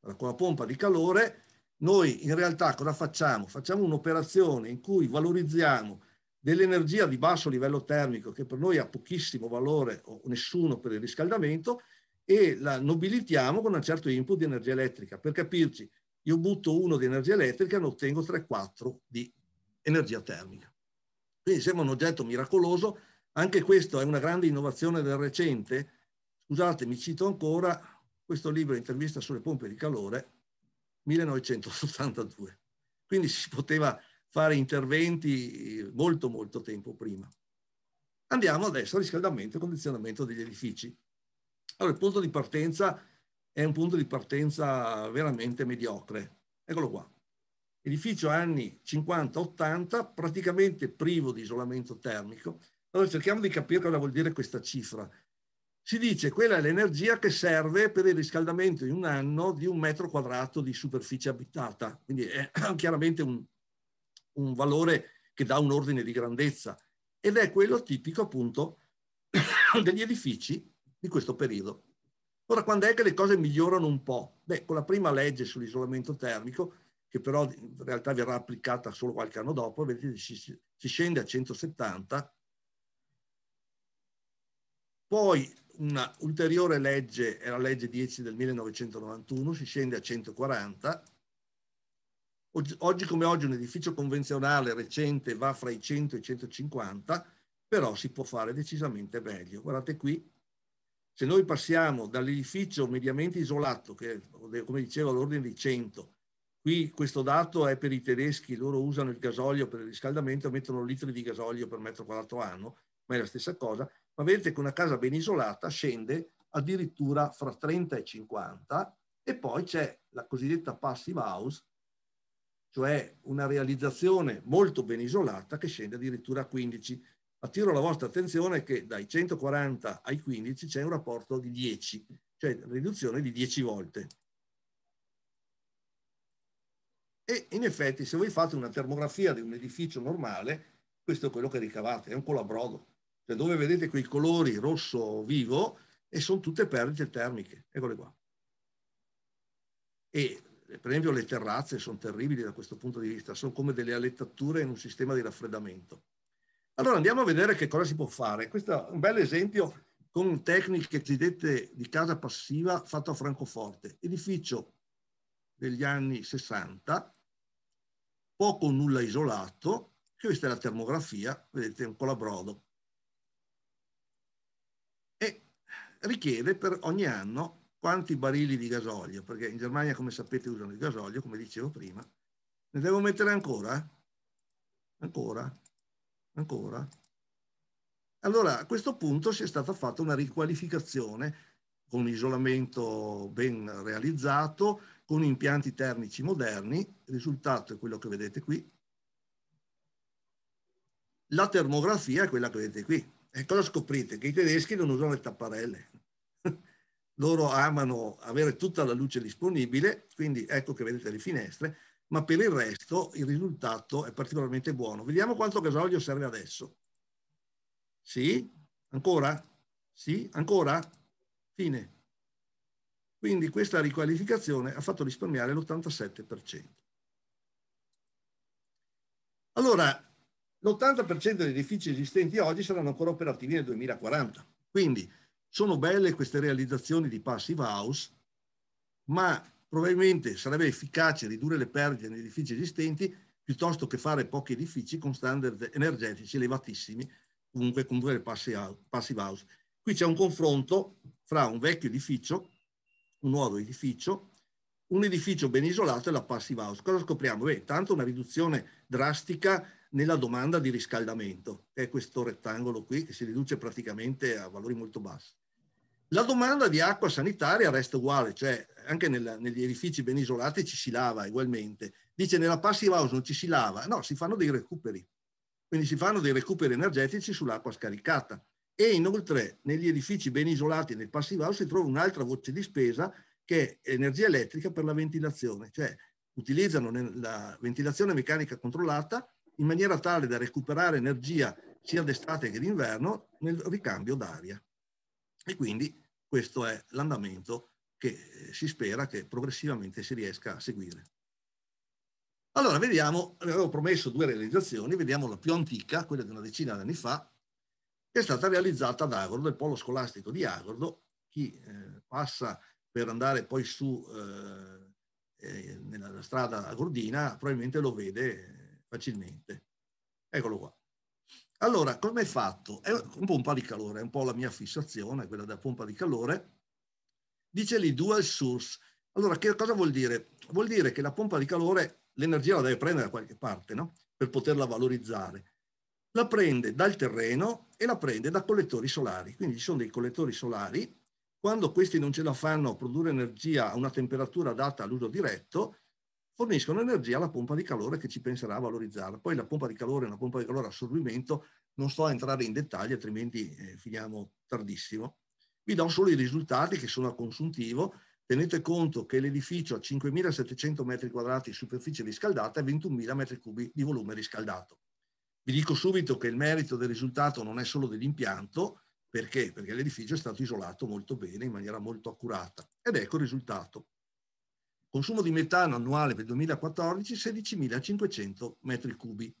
Allora, con la pompa di calore noi in realtà cosa facciamo? Facciamo un'operazione in cui valorizziamo dell'energia di basso livello termico che per noi ha pochissimo valore o nessuno per il riscaldamento e la nobilitiamo con un certo input di energia elettrica. Per capirci, io butto uno di energia elettrica e ne ottengo 3-4 di energia termica. Quindi sembra un oggetto miracoloso, anche questo è una grande innovazione del recente. Scusate, mi cito ancora questo libro intervista sulle pompe di calore 1982. Quindi si poteva fare interventi eh, molto molto tempo prima. Andiamo adesso al riscaldamento e condizionamento degli edifici. Allora, il punto di partenza è un punto di partenza veramente mediocre. Eccolo qua. Edificio anni 50-80, praticamente privo di isolamento termico. Allora cerchiamo di capire cosa vuol dire questa cifra si dice quella è l'energia che serve per il riscaldamento in un anno di un metro quadrato di superficie abitata. Quindi è chiaramente un, un valore che dà un ordine di grandezza ed è quello tipico appunto degli edifici di questo periodo. Ora, quando è che le cose migliorano un po'? Beh, con la prima legge sull'isolamento termico, che però in realtà verrà applicata solo qualche anno dopo, vedete, si, si scende a 170. Poi una ulteriore legge, è la legge 10 del 1991, si scende a 140. Oggi come oggi un edificio convenzionale recente va fra i 100 e i 150, però si può fare decisamente meglio. Guardate qui, se noi passiamo dall'edificio mediamente isolato, che come dicevo all'ordine di 100, qui questo dato è per i tedeschi, loro usano il gasolio per il riscaldamento, mettono litri di gasolio per metro quadrato anno, ma è la stessa cosa, ma vedete che una casa ben isolata scende addirittura fra 30 e 50 e poi c'è la cosiddetta passive house, cioè una realizzazione molto ben isolata che scende addirittura a 15. Attiro la vostra attenzione che dai 140 ai 15 c'è un rapporto di 10, cioè riduzione di 10 volte. E in effetti se voi fate una termografia di un edificio normale, questo è quello che ricavate, è un colabrodo cioè dove vedete quei colori rosso vivo e sono tutte perdite termiche, eccole qua. E per esempio le terrazze sono terribili da questo punto di vista, sono come delle alettature in un sistema di raffreddamento. Allora andiamo a vedere che cosa si può fare. Questo è un bel esempio con tecniche cosiddette di casa passiva fatto a Francoforte, edificio degli anni 60, poco o nulla isolato, questa è la termografia, vedete un colabrodo. richiede per ogni anno quanti barili di gasolio, perché in Germania, come sapete, usano il gasolio, come dicevo prima. Ne devo mettere ancora? Ancora? Ancora? Allora, a questo punto si è stata fatta una riqualificazione con isolamento ben realizzato, con impianti termici moderni. Il risultato è quello che vedete qui. La termografia è quella che vedete qui. E cosa scoprite? Che i tedeschi non usano le tapparelle loro amano avere tutta la luce disponibile, quindi ecco che vedete le finestre, ma per il resto il risultato è particolarmente buono. Vediamo quanto gasolio serve adesso. Sì? Ancora? Sì? Ancora? Fine. Quindi questa riqualificazione ha fatto risparmiare l'87%. Allora, l'80% degli edifici esistenti oggi saranno ancora operativi nel 2040. Quindi sono belle queste realizzazioni di passive house, ma probabilmente sarebbe efficace ridurre le perdite negli edifici esistenti piuttosto che fare pochi edifici con standard energetici elevatissimi, comunque con due passive house. Qui c'è un confronto fra un vecchio edificio, un nuovo edificio, un edificio ben isolato e la passive house. Cosa scopriamo? Beh, tanto una riduzione drastica nella domanda di riscaldamento, che è questo rettangolo qui che si riduce praticamente a valori molto bassi. La domanda di acqua sanitaria resta uguale, cioè anche nella, negli edifici ben isolati ci si lava ugualmente. Dice nella passive house non ci si lava, no, si fanno dei recuperi. Quindi si fanno dei recuperi energetici sull'acqua scaricata. E inoltre negli edifici ben isolati nel passive house si trova un'altra voce di spesa che è energia elettrica per la ventilazione, cioè utilizzano la ventilazione meccanica controllata in maniera tale da recuperare energia sia d'estate che d'inverno nel ricambio d'aria. E quindi questo è l'andamento che eh, si spera che progressivamente si riesca a seguire. Allora, vediamo, avevo promesso due realizzazioni, vediamo la più antica, quella di una decina di anni fa, che è stata realizzata ad Agordo, il polo scolastico di Agordo. Chi eh, passa per andare poi su eh, eh nella strada agordina probabilmente lo vede eh, facilmente. Eccolo qua. Allora, come è fatto? È un pompa di calore, è un po' la mia fissazione, quella della pompa di calore. Dice lì dual source. Allora, che cosa vuol dire? Vuol dire che la pompa di calore l'energia la deve prendere da qualche parte, no? Per poterla valorizzare. La prende dal terreno e la prende da collettori solari. Quindi ci sono dei collettori solari. Quando questi non ce la fanno a produrre energia a una temperatura data all'uso diretto, forniscono energia alla pompa di calore che ci penserà a valorizzare. Poi la pompa di calore è una pompa di calore assorbimento, non sto a entrare in dettagli, altrimenti eh, finiamo tardissimo. Vi do solo i risultati che sono a consuntivo. Tenete conto che l'edificio ha 5.700 m2 di superficie riscaldata e 21.000 m3 di volume riscaldato. Vi dico subito che il merito del risultato non è solo dell'impianto, perché? Perché l'edificio è stato isolato molto bene, in maniera molto accurata. Ed ecco il risultato. Consumo di metano annuale per il 2014 16.500 metri cubi.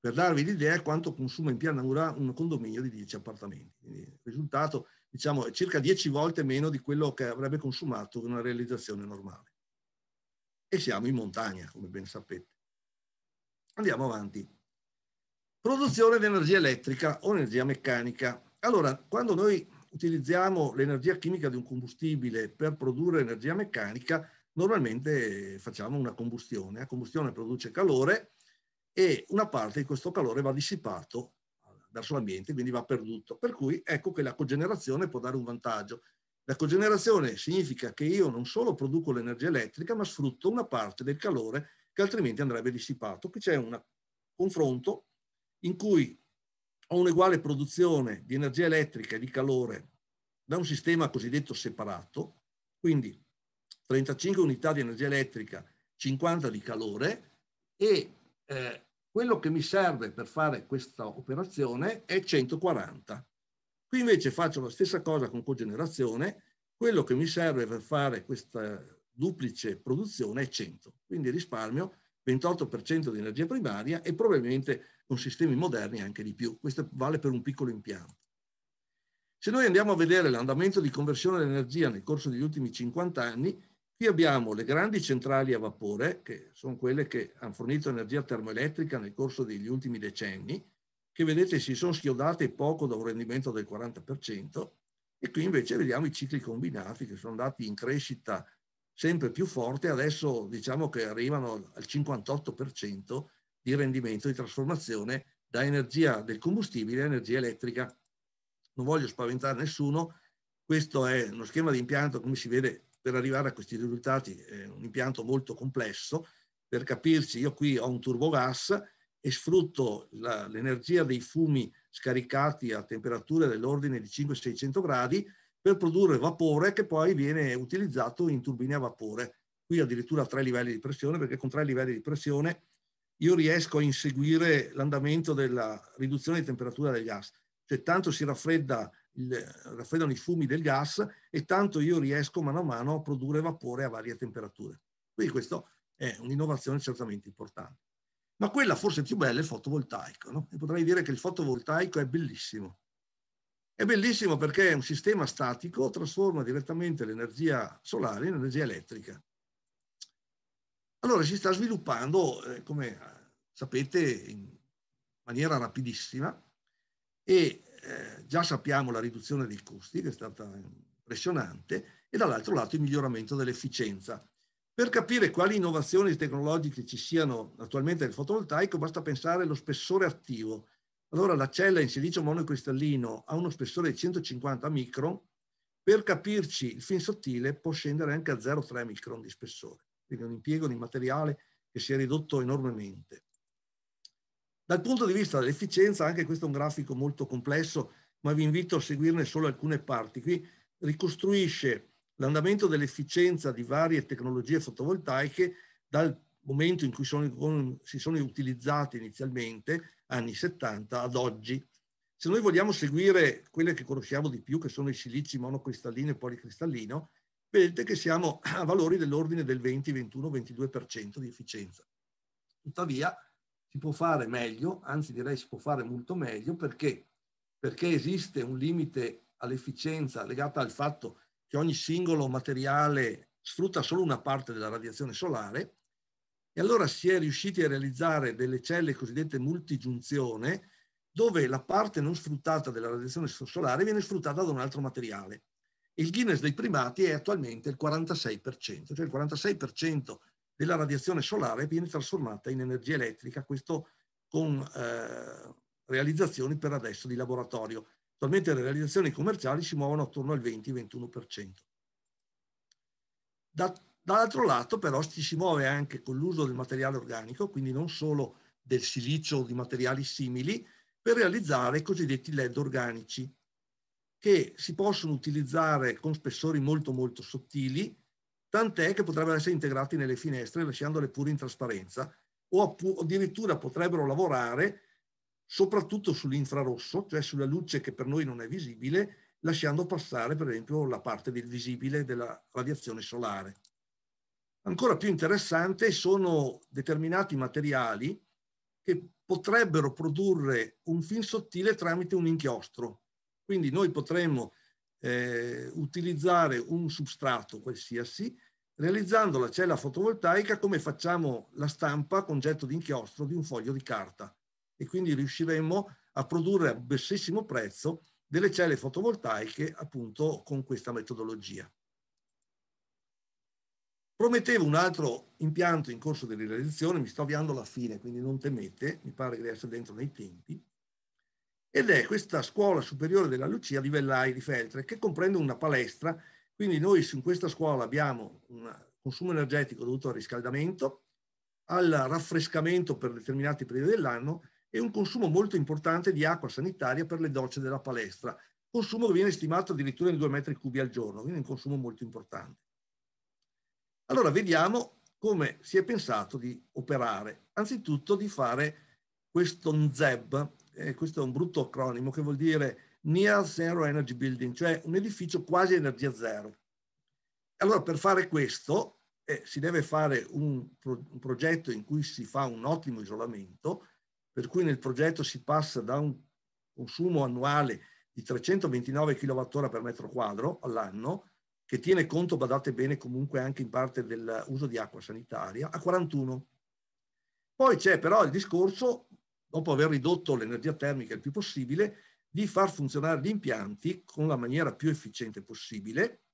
Per darvi l'idea quanto consuma in pianura un condominio di 10 appartamenti. Quindi il risultato diciamo, è circa 10 volte meno di quello che avrebbe consumato una realizzazione normale. E siamo in montagna, come ben sapete. Andiamo avanti. Produzione di energia elettrica o energia meccanica. Allora, quando noi utilizziamo l'energia chimica di un combustibile per produrre energia meccanica, normalmente facciamo una combustione. La combustione produce calore e una parte di questo calore va dissipato verso l'ambiente, quindi va perduto. Per cui ecco che la cogenerazione può dare un vantaggio. La cogenerazione significa che io non solo produco l'energia elettrica, ma sfrutto una parte del calore che altrimenti andrebbe dissipato. Qui c'è un confronto in cui ho un'uguale produzione di energia elettrica e di calore da un sistema cosiddetto separato, quindi 35 unità di energia elettrica, 50 di calore e eh, quello che mi serve per fare questa operazione è 140. Qui invece faccio la stessa cosa con cogenerazione, quello che mi serve per fare questa duplice produzione è 100, quindi risparmio 28% di energia primaria e probabilmente con sistemi moderni anche di più. Questo vale per un piccolo impianto. Se noi andiamo a vedere l'andamento di conversione dell'energia nel corso degli ultimi 50 anni, Qui abbiamo le grandi centrali a vapore, che sono quelle che hanno fornito energia termoelettrica nel corso degli ultimi decenni, che vedete si sono schiodate poco da un rendimento del 40%, e qui invece vediamo i cicli combinati che sono andati in crescita sempre più forte, adesso diciamo che arrivano al 58% di rendimento di trasformazione da energia del combustibile a energia elettrica. Non voglio spaventare nessuno, questo è uno schema di impianto, come si vede per arrivare a questi risultati è un impianto molto complesso. Per capirci, io qui ho un turbogas e sfrutto l'energia dei fumi scaricati a temperature dell'ordine di 500-600 gradi per produrre vapore che poi viene utilizzato in turbine a vapore. Qui addirittura a tre livelli di pressione, perché con tre livelli di pressione io riesco a inseguire l'andamento della riduzione di temperatura del gas. Cioè tanto si raffredda il, raffreddano i fumi del gas e tanto io riesco mano a mano a produrre vapore a varie temperature. Quindi questa è un'innovazione certamente importante. Ma quella forse più bella è il fotovoltaico. No? E potrei dire che il fotovoltaico è bellissimo. È bellissimo perché è un sistema statico trasforma direttamente l'energia solare in energia elettrica. Allora si sta sviluppando, eh, come sapete, in maniera rapidissima e eh, già sappiamo la riduzione dei costi, che è stata impressionante, e dall'altro lato il miglioramento dell'efficienza. Per capire quali innovazioni tecnologiche ci siano attualmente nel fotovoltaico basta pensare allo spessore attivo. Allora la cella in silicio monocristallino ha uno spessore di 150 micron, per capirci il fin sottile può scendere anche a 0,3 micron di spessore, quindi un impiego di materiale che si è ridotto enormemente. Dal punto di vista dell'efficienza, anche questo è un grafico molto complesso, ma vi invito a seguirne solo alcune parti. Qui ricostruisce l'andamento dell'efficienza di varie tecnologie fotovoltaiche dal momento in cui sono, si sono utilizzate inizialmente, anni 70, ad oggi. Se noi vogliamo seguire quelle che conosciamo di più, che sono i silici monocristallino e policristallino, vedete che siamo a valori dell'ordine del 20, 21, 22% di efficienza. Tuttavia, si può fare meglio, anzi direi si può fare molto meglio perché, perché esiste un limite all'efficienza legato al fatto che ogni singolo materiale sfrutta solo una parte della radiazione solare e allora si è riusciti a realizzare delle celle cosiddette multigiunzione dove la parte non sfruttata della radiazione solare viene sfruttata da un altro materiale. Il Guinness dei primati è attualmente il 46%, cioè il 46% della radiazione solare viene trasformata in energia elettrica, questo con eh, realizzazioni per adesso di laboratorio. Attualmente le realizzazioni commerciali si muovono attorno al 20-21%. Da, dall'altro lato però ci si muove anche con l'uso del materiale organico, quindi non solo del silicio o di materiali simili, per realizzare i cosiddetti LED organici, che si possono utilizzare con spessori molto molto sottili, tant'è che potrebbero essere integrati nelle finestre lasciandole pure in trasparenza o addirittura potrebbero lavorare soprattutto sull'infrarosso, cioè sulla luce che per noi non è visibile, lasciando passare per esempio la parte del visibile della radiazione solare. Ancora più interessante sono determinati materiali che potrebbero produrre un film sottile tramite un inchiostro. Quindi noi potremmo eh, utilizzare un substrato qualsiasi realizzando la cella fotovoltaica come facciamo la stampa con getto di inchiostro di un foglio di carta e quindi riusciremo a produrre a bassissimo prezzo delle celle fotovoltaiche appunto con questa metodologia. Promettevo un altro impianto in corso di realizzazione, mi sto avviando alla fine, quindi non temete, mi pare di essere dentro nei tempi ed è questa scuola superiore della Lucia di Vellai di Feltre che comprende una palestra, quindi noi in questa scuola abbiamo un consumo energetico dovuto al riscaldamento, al raffrescamento per determinati periodi dell'anno e un consumo molto importante di acqua sanitaria per le docce della palestra, consumo che viene stimato addirittura in 2 metri cubi al giorno, quindi un consumo molto importante. Allora vediamo come si è pensato di operare. Anzitutto di fare questo NZEB, eh, questo è un brutto acronimo che vuol dire Near Zero Energy Building, cioè un edificio quasi energia zero. Allora per fare questo eh, si deve fare un, pro un progetto in cui si fa un ottimo isolamento, per cui nel progetto si passa da un consumo annuale di 329 kWh per metro quadro all'anno, che tiene conto, badate bene, comunque anche in parte dell'uso di acqua sanitaria, a 41. Poi c'è però il discorso dopo aver ridotto l'energia termica il più possibile, di far funzionare gli impianti con la maniera più efficiente possibile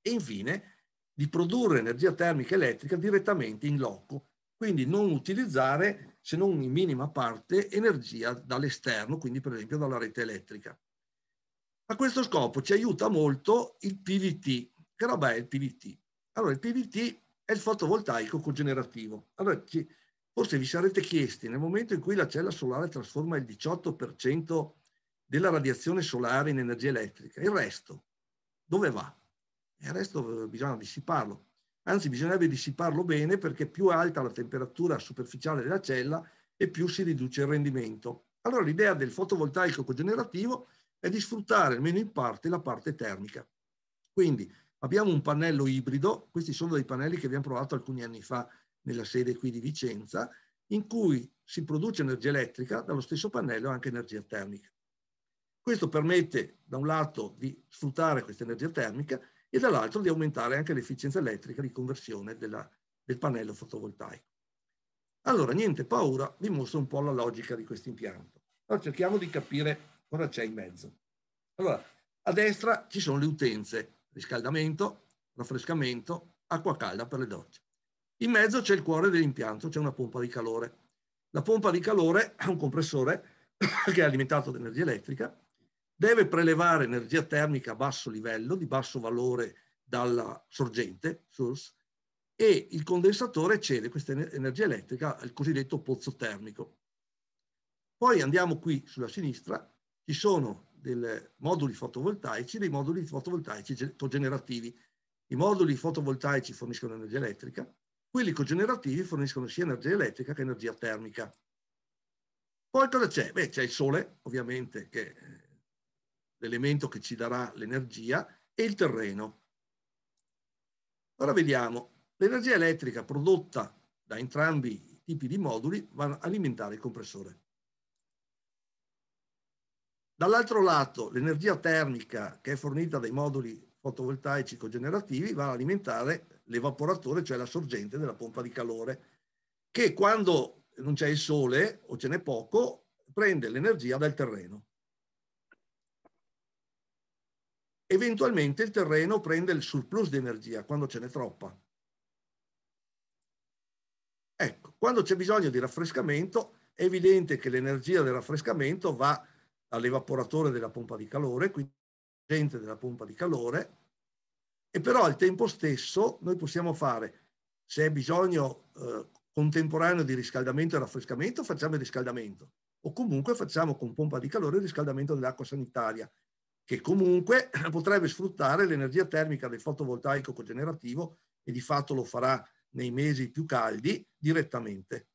e infine di produrre energia termica elettrica direttamente in loco, quindi non utilizzare se non in minima parte energia dall'esterno, quindi per esempio dalla rete elettrica. A questo scopo ci aiuta molto il PVT. Che roba è il PVT? Allora il PVT è il fotovoltaico cogenerativo. Allora, ci, Forse vi sarete chiesti, nel momento in cui la cella solare trasforma il 18% della radiazione solare in energia elettrica, il resto dove va? Il resto eh, bisogna dissiparlo. Anzi, bisognerebbe dissiparlo bene perché più alta la temperatura superficiale della cella e più si riduce il rendimento. Allora l'idea del fotovoltaico cogenerativo è di sfruttare almeno in parte la parte termica. Quindi abbiamo un pannello ibrido, questi sono dei pannelli che abbiamo provato alcuni anni fa nella sede qui di Vicenza, in cui si produce energia elettrica dallo stesso pannello anche energia termica. Questo permette da un lato di sfruttare questa energia termica e dall'altro di aumentare anche l'efficienza elettrica di conversione della, del pannello fotovoltaico. Allora, niente paura, vi mostro un po' la logica di questo impianto. Allora, cerchiamo di capire cosa c'è in mezzo. Allora, a destra ci sono le utenze, riscaldamento, raffrescamento, acqua calda per le docce. In mezzo c'è il cuore dell'impianto, c'è una pompa di calore. La pompa di calore è un compressore che è alimentato da energia elettrica, deve prelevare energia termica a basso livello, di basso valore dalla sorgente, source, e il condensatore cede questa energia elettrica al cosiddetto pozzo termico. Poi andiamo qui sulla sinistra, ci sono dei moduli fotovoltaici, dei moduli fotovoltaici fototogenerativi. I moduli fotovoltaici forniscono energia elettrica, quelli cogenerativi forniscono sia energia elettrica che energia termica. Poi cosa c'è? Beh, c'è il sole, ovviamente, che è l'elemento che ci darà l'energia, e il terreno. Ora vediamo, l'energia elettrica prodotta da entrambi i tipi di moduli va ad alimentare il compressore. Dall'altro lato, l'energia termica che è fornita dai moduli fotovoltaici cogenerativi va ad alimentare l'evaporatore, cioè la sorgente della pompa di calore, che quando non c'è il sole o ce n'è poco, prende l'energia dal terreno. Eventualmente il terreno prende il surplus di energia quando ce n'è troppa. Ecco, quando c'è bisogno di raffrescamento, è evidente che l'energia del raffrescamento va all'evaporatore della pompa di calore, quindi sorgente della pompa di calore e però al tempo stesso noi possiamo fare, se è bisogno eh, contemporaneo di riscaldamento e raffrescamento, facciamo il riscaldamento o comunque facciamo con pompa di calore il riscaldamento dell'acqua sanitaria che comunque potrebbe sfruttare l'energia termica del fotovoltaico cogenerativo e di fatto lo farà nei mesi più caldi direttamente.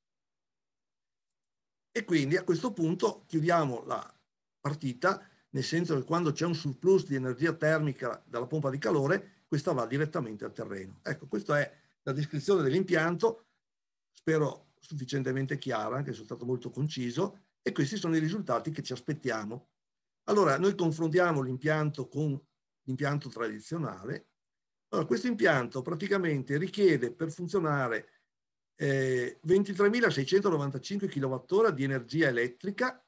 E quindi a questo punto chiudiamo la partita nel senso che quando c'è un surplus di energia termica dalla pompa di calore, questa va direttamente al terreno. Ecco, questa è la descrizione dell'impianto, spero sufficientemente chiara, anche se è stato molto conciso, e questi sono i risultati che ci aspettiamo. Allora, noi confrontiamo l'impianto con l'impianto tradizionale. Allora, questo impianto praticamente richiede per funzionare eh, 23.695 kWh di energia elettrica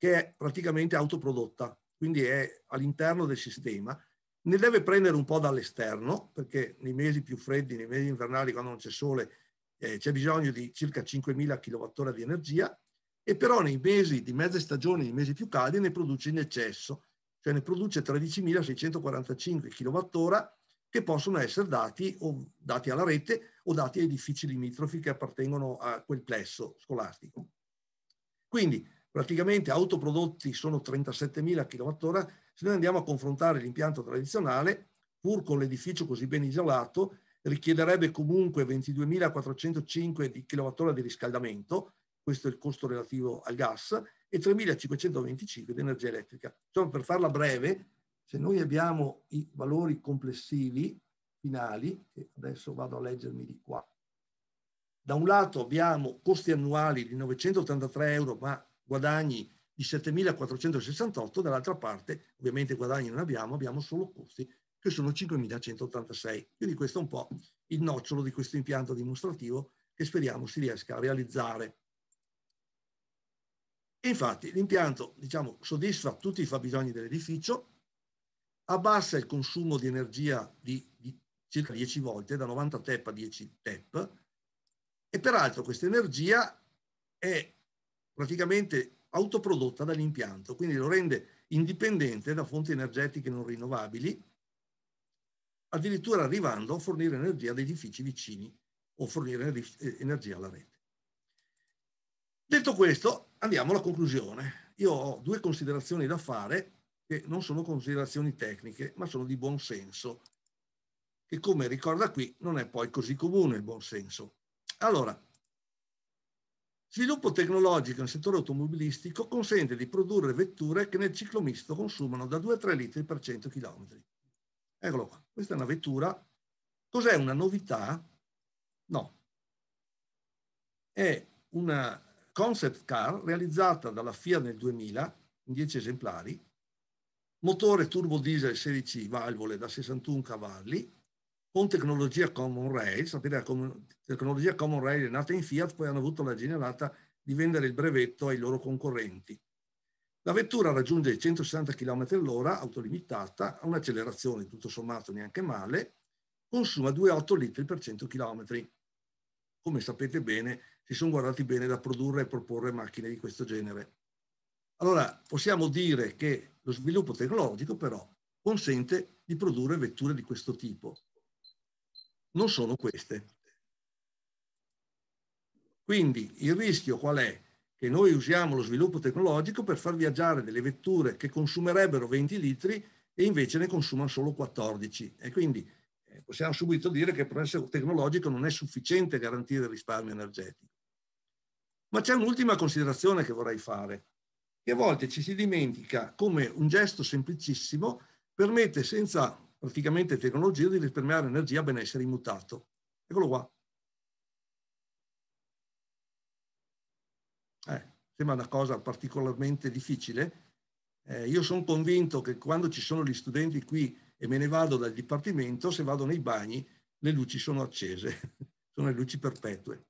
che è praticamente autoprodotta, quindi è all'interno del sistema. Ne deve prendere un po' dall'esterno, perché nei mesi più freddi, nei mesi invernali, quando non c'è sole, eh, c'è bisogno di circa 5.000 kWh di energia, e però nei mesi di mezza stagione, nei mesi più caldi, ne produce in eccesso, cioè ne produce 13.645 kWh che possono essere dati o dati alla rete o dati ai edifici limitrofi che appartengono a quel plesso scolastico. Quindi praticamente autoprodotti sono 37.000 kWh, se noi andiamo a confrontare l'impianto tradizionale, pur con l'edificio così ben isolato, richiederebbe comunque 22.405 di kWh di riscaldamento, questo è il costo relativo al gas, e 3.525 di energia elettrica. Insomma, per farla breve, se noi abbiamo i valori complessivi finali, che adesso vado a leggermi di qua, da un lato abbiamo costi annuali di 983 euro, ma guadagni di 7.468, dall'altra parte ovviamente guadagni non abbiamo, abbiamo solo costi che sono 5.186. Quindi questo è un po' il nocciolo di questo impianto dimostrativo che speriamo si riesca a realizzare. infatti l'impianto diciamo, soddisfa tutti i fabbisogni dell'edificio, abbassa il consumo di energia di, di circa 10 volte, da 90 TEP a 10 TEP, e peraltro questa energia è praticamente autoprodotta dall'impianto, quindi lo rende indipendente da fonti energetiche non rinnovabili, addirittura arrivando a fornire energia ad edifici vicini o fornire eh, energia alla rete. Detto questo, andiamo alla conclusione. Io ho due considerazioni da fare che non sono considerazioni tecniche, ma sono di buon senso, che come ricorda qui non è poi così comune il buon senso. Allora, Sviluppo tecnologico nel settore automobilistico consente di produrre vetture che nel ciclo misto consumano da 2 a 3 litri per 100 km. Eccolo qua, questa è una vettura. Cos'è una novità? No. È una concept car realizzata dalla Fiat nel 2000 in 10 esemplari, motore turbo diesel 16 valvole da 61 cavalli, con tecnologia Common Rail, sapete la tecnologia Common Rail è nata in Fiat, poi hanno avuto la generata di vendere il brevetto ai loro concorrenti. La vettura raggiunge i 160 km all'ora, autolimitata, ha un'accelerazione tutto sommato neanche male, consuma 2,8 litri per 100 km. Come sapete bene, si sono guardati bene da produrre e proporre macchine di questo genere. Allora, possiamo dire che lo sviluppo tecnologico però consente di produrre vetture di questo tipo, non sono queste. Quindi il rischio qual è? Che noi usiamo lo sviluppo tecnologico per far viaggiare delle vetture che consumerebbero 20 litri e invece ne consumano solo 14. E quindi eh, possiamo subito dire che il progresso tecnologico non è sufficiente a garantire il risparmio energetico. Ma c'è un'ultima considerazione che vorrei fare, che a volte ci si dimentica come un gesto semplicissimo permette senza praticamente tecnologia di risparmiare energia a benessere immutato. Eccolo qua. Eh, sembra una cosa particolarmente difficile. Eh, io sono convinto che quando ci sono gli studenti qui e me ne vado dal dipartimento, se vado nei bagni le luci sono accese, sono le luci perpetue.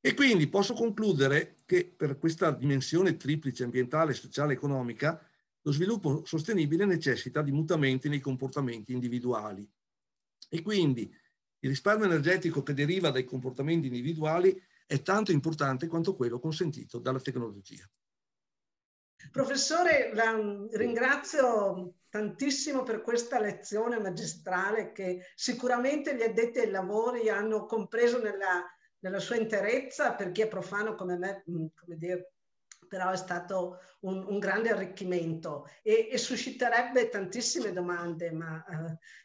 E quindi posso concludere che per questa dimensione triplice ambientale, sociale e economica lo sviluppo sostenibile necessita di mutamenti nei comportamenti individuali e quindi il risparmio energetico che deriva dai comportamenti individuali è tanto importante quanto quello consentito dalla tecnologia. Professore, la ringrazio tantissimo per questa lezione magistrale che sicuramente gli addetti ai lavori hanno compreso nella, nella sua interezza, per chi è profano come me, come dire, però è stato un, un grande arricchimento e, e, susciterebbe tantissime domande, ma,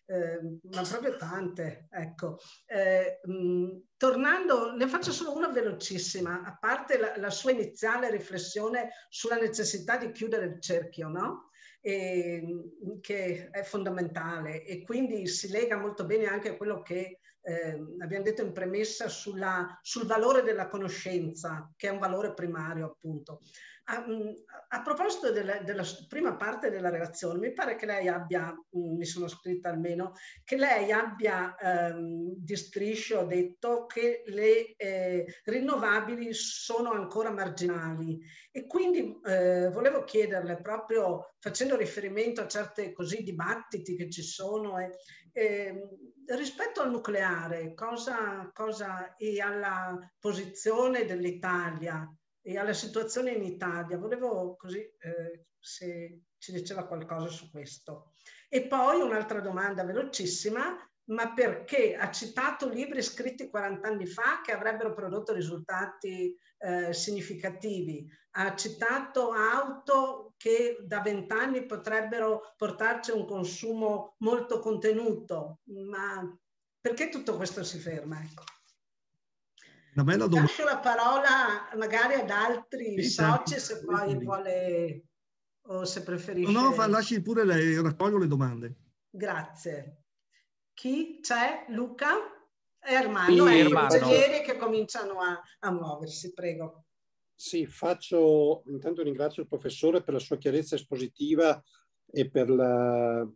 eh, eh, ma proprio tante. Ecco. Eh, mh, mm, tornando, ne faccio solo una velocissima, a parte la, la, sua iniziale riflessione sulla necessità di chiudere il cerchio, no? e, mm, che è fondamentale e quindi si lega molto bene anche a quello che eh, abbiamo detto in premessa, sulla, sul valore della conoscenza, che è un valore primario appunto. A, mm, a proposito della, della, prima parte della relazione, mi pare che lei abbia, mm, mi sono scritta almeno, che lei abbia ehm, di striscio detto che le eh, rinnovabili sono ancora marginali e quindi eh, volevo chiederle proprio facendo riferimento a certi così dibattiti che ci sono eh, eh, rispetto al nucleare cosa, cosa, e alla posizione dell'Italia e alla situazione in Italia. Volevo così eh, se ci diceva qualcosa su questo. E poi un'altra domanda velocissima, ma perché ha citato libri scritti 40 anni fa che avrebbero prodotto risultati eh, significativi? Ha citato auto che da vent'anni potrebbero portarci a un consumo molto contenuto, ma perché tutto questo si ferma? Ecco. Una bella domanda. Lascio la parola magari ad altri sì, soci se poi vuole o se preferisce. No, no lasci pure, lei, raccolgo le domande. Grazie. Chi c'è? Luca? E Armando, sì, è i i che cominciano a, a muoversi, prego. Sì, faccio, intanto ringrazio il professore per la sua chiarezza espositiva e per la,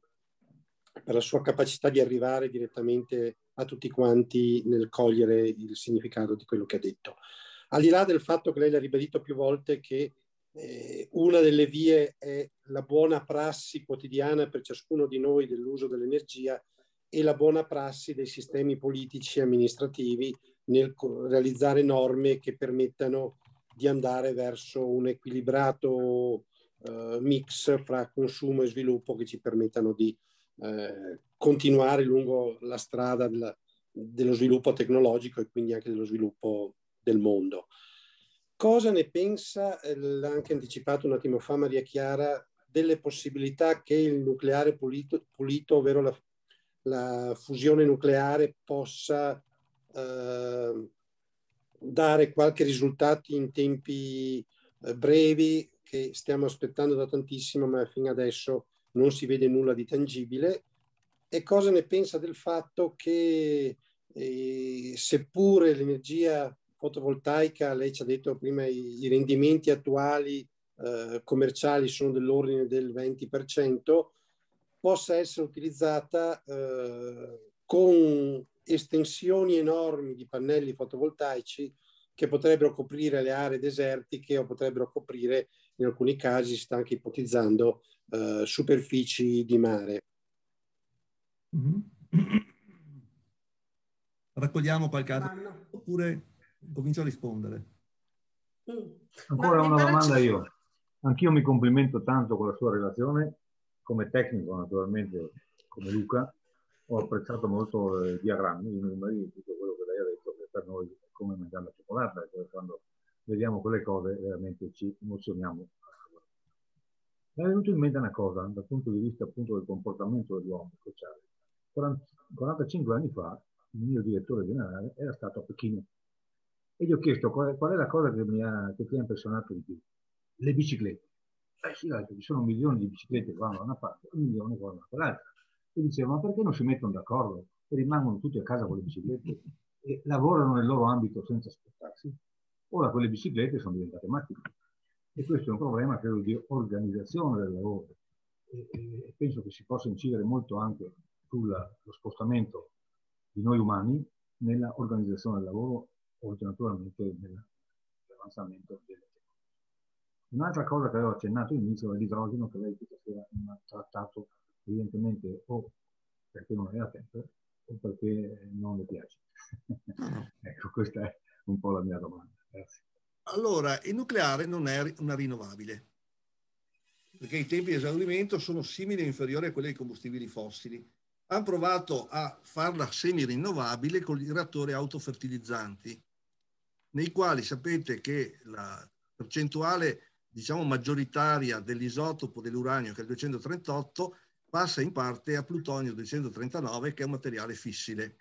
per la sua capacità di arrivare direttamente a a tutti quanti nel cogliere il significato di quello che ha detto. Al di là del fatto che lei l'ha ribadito più volte che eh, una delle vie è la buona prassi quotidiana per ciascuno di noi dell'uso dell'energia e la buona prassi dei sistemi politici e amministrativi nel realizzare norme che permettano di andare verso un equilibrato eh, mix fra consumo e sviluppo che ci permettano di eh, continuare lungo la strada della, dello sviluppo tecnologico e quindi anche dello sviluppo del mondo. Cosa ne pensa, eh, l'ha anche anticipato un attimo fa Maria Chiara, delle possibilità che il nucleare pulito, pulito ovvero la, la, fusione nucleare, possa eh, dare qualche risultato in tempi eh, brevi che stiamo aspettando da tantissimo, ma fino adesso non si vede nulla di tangibile e cosa ne pensa del fatto che eh, seppure l'energia fotovoltaica, lei ci ha detto prima, i, i rendimenti attuali eh, commerciali sono dell'ordine del 20%, possa essere utilizzata eh, con estensioni enormi di pannelli fotovoltaici che potrebbero coprire le aree desertiche o potrebbero coprire, in alcuni casi si sta anche ipotizzando, eh, superfici di mare. Mm-hmm. Raccogliamo qualche altro Vanno. oppure comincio a rispondere. Mm. Ancora una domanda io. Anch'io mi complimento tanto con la sua relazione, come tecnico naturalmente, come Luca. Ho apprezzato molto i diagrammi, i numeri, tutto quello che lei ha detto, che per noi è come mangiare la cioccolata, quando vediamo quelle cose veramente ci emozioniamo. Mi è venuto in mente una cosa dal punto di vista appunto del comportamento dell'uomo sociale 45 anni fa il mio direttore generale era stato a Pechino e gli ho chiesto qual, qual è, la cosa che, mi ha, che ti ha impressionato di più. Le biciclette. Eh sì, ci sono milioni di biciclette che vanno da una parte e milioni che vanno dall'altra. E dicevo, ma perché non si mettono d'accordo e rimangono tutti a casa con le biciclette e lavorano nel loro ambito senza spostarsi? Ora quelle biciclette sono diventate macchine. E questo è un problema, credo, di organizzazione del lavoro. E, e penso che si possa incidere molto anche sullo spostamento di noi umani nella organizzazione del lavoro oltre naturalmente nell'avanzamento delle tecnologie. Un'altra cosa che avevo accennato all'inizio è l'idrogeno che lei tutta sera ha trattato evidentemente o perché non aveva tempo o perché non le piace. ecco, questa è un po' la mia domanda. Grazie. Allora, il nucleare non è una rinnovabile, perché i tempi di esaurimento sono simili o inferiori a quelli dei combustibili fossili hanno provato a farla semi-rinnovabile con i reattori autofertilizzanti, nei quali sapete che la percentuale diciamo, maggioritaria dell'isotopo dell'uranio, che è il 238, passa in parte a plutonio 239, che è un materiale fissile.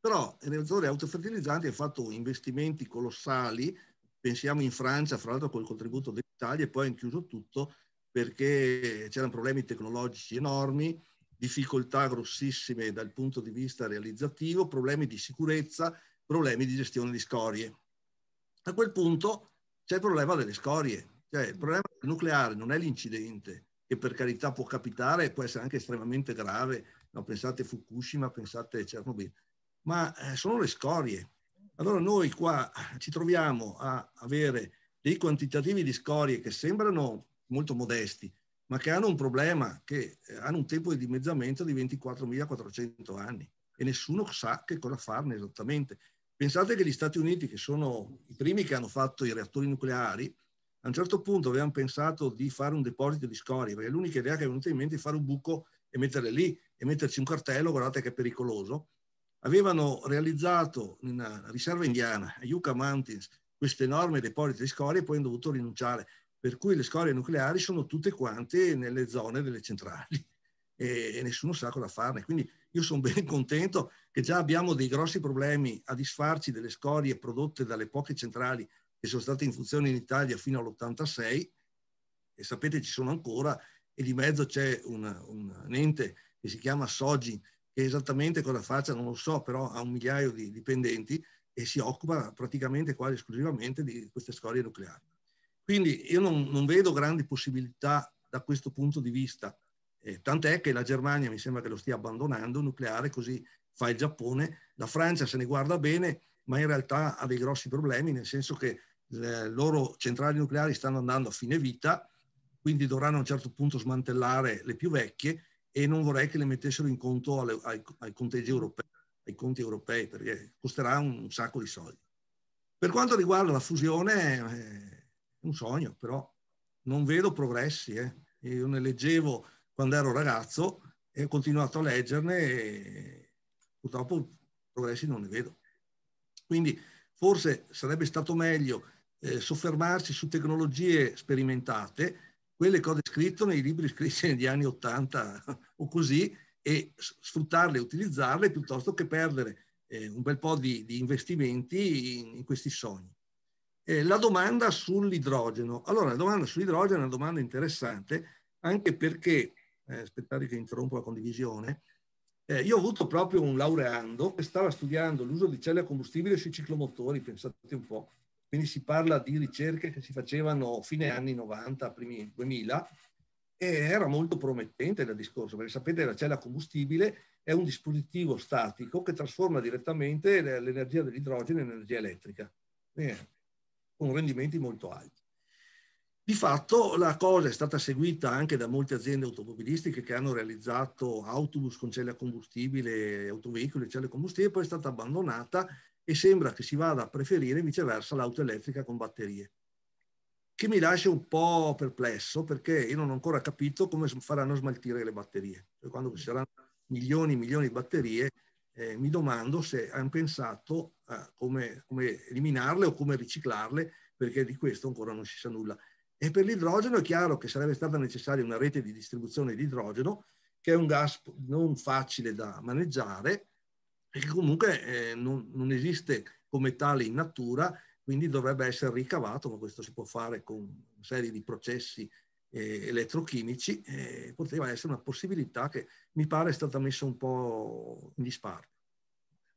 Però il reattore autofertilizzante ha fatto investimenti colossali, pensiamo in Francia, fra l'altro col contributo dell'Italia, e poi ha chiuso tutto perché c'erano problemi tecnologici enormi, difficoltà grossissime dal punto di vista realizzativo, problemi di sicurezza, problemi di gestione di scorie. A quel punto c'è il problema delle scorie, cioè il problema del nucleare non è l'incidente, che per carità può capitare e può essere anche estremamente grave, no, pensate Fukushima, pensate Chernobyl, ma eh, sono le scorie. Allora noi qua eh, ci troviamo a avere dei quantitativi di scorie che sembrano molto modesti, ma che hanno un problema, che eh, hanno un tempo di dimezzamento di 24.400 anni e nessuno sa che cosa farne esattamente. Pensate che gli Stati Uniti, che sono i primi che hanno fatto i reattori nucleari, a un certo punto avevano pensato di fare un deposito di scorie, perché l'unica idea che è venuta in mente è fare un buco e metterle lì e metterci un cartello, guardate che è pericoloso. Avevano realizzato in una riserva indiana, a Yucca Mountains, questo enorme deposito di scorie e poi hanno dovuto rinunciare per cui le scorie nucleari sono tutte quante nelle zone delle centrali e, e nessuno sa cosa farne. Quindi io sono ben contento che già abbiamo dei grossi problemi a disfarci delle scorie prodotte dalle poche centrali che sono state in funzione in Italia fino all'86 e sapete ci sono ancora e di mezzo c'è un, un ente che si chiama Soggi che esattamente cosa faccia non lo so, però ha un migliaio di dipendenti e si occupa praticamente quasi esclusivamente di queste scorie nucleari. Quindi io non, non vedo grandi possibilità da questo punto di vista, eh, tant'è che la Germania mi sembra che lo stia abbandonando, il nucleare così fa il Giappone, la Francia se ne guarda bene, ma in realtà ha dei grossi problemi, nel senso che le eh, loro centrali nucleari stanno andando a fine vita, quindi dovranno a un certo punto smantellare le più vecchie e non vorrei che le mettessero in conto alle, ai, ai, conteggi europei, ai conti europei, perché costerà un, sacco di soldi. Per quanto riguarda la fusione, eh, un sogno, però non vedo progressi. Eh. Io ne leggevo quando ero ragazzo e ho continuato a leggerne e purtroppo progressi non ne vedo. Quindi forse sarebbe stato meglio eh, soffermarsi su tecnologie sperimentate, quelle che ho nei libri scritti negli anni 80 o così, e sfruttarle, utilizzarle piuttosto che perdere eh, un bel po' di, di investimenti in, in questi sogni. Eh, la domanda sull'idrogeno. Allora, la domanda sull'idrogeno è una domanda interessante anche perché, eh, aspettate che interrompo la condivisione, eh, io ho avuto proprio un laureando che stava studiando l'uso di celle a combustibile sui ciclomotori, pensate un po'. Quindi si parla di ricerche che si facevano fine anni 90, primi 2000, e era molto promettente il discorso, perché sapete la cella a combustibile è un dispositivo statico che trasforma direttamente l'energia dell'idrogeno in energia elettrica. Eh, con rendimenti molto alti. Di fatto la cosa è stata seguita anche da molte aziende automobilistiche che hanno realizzato autobus con celle a combustibile, autoveicoli, celle a combustibile, poi è stata abbandonata e sembra che si vada a preferire viceversa l'auto elettrica con batterie. Che mi lascia un po' perplesso perché io non ho ancora capito come faranno smaltire le batterie. Cioè, quando ci saranno milioni e milioni di batterie, eh, mi domando se hanno pensato a come, come eliminarle o come riciclarle, perché di questo ancora non si sa nulla. E per l'idrogeno è chiaro che sarebbe stata necessaria una rete di distribuzione di idrogeno, che è un gas non facile da maneggiare e che comunque eh, non, non, esiste come tale in natura, quindi dovrebbe essere ricavato, ma questo si può fare con una serie di processi eh, elettrochimici, eh, poteva essere una possibilità che mi pare è stata messa un po' in disparte.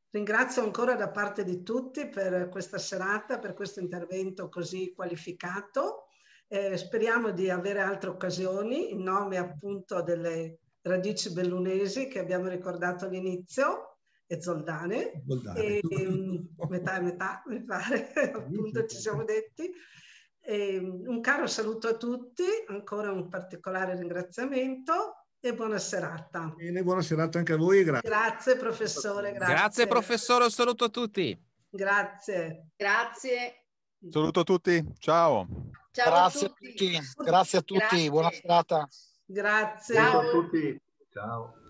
Ringrazio ancora da parte di tutti per questa serata, per questo intervento così qualificato. Eh, speriamo di avere altre occasioni in nome appunto delle radici bellunesi che abbiamo ricordato all'inizio e Zoldane, Zoldane. E, ehm, metà e metà mi pare, appunto ci siamo detti. E ehm, un caro saluto a tutti, ancora un particolare ringraziamento e buona serata. Bene, buona serata anche a voi, grazie. Grazie professore, grazie. Grazie professore, un saluto a tutti. Grazie. Grazie. Saluto a tutti, ciao. Ciao grazie a tutti. tutti, grazie a tutti, grazie. buona serata. Grazie. Ciao a tutti. Ciao.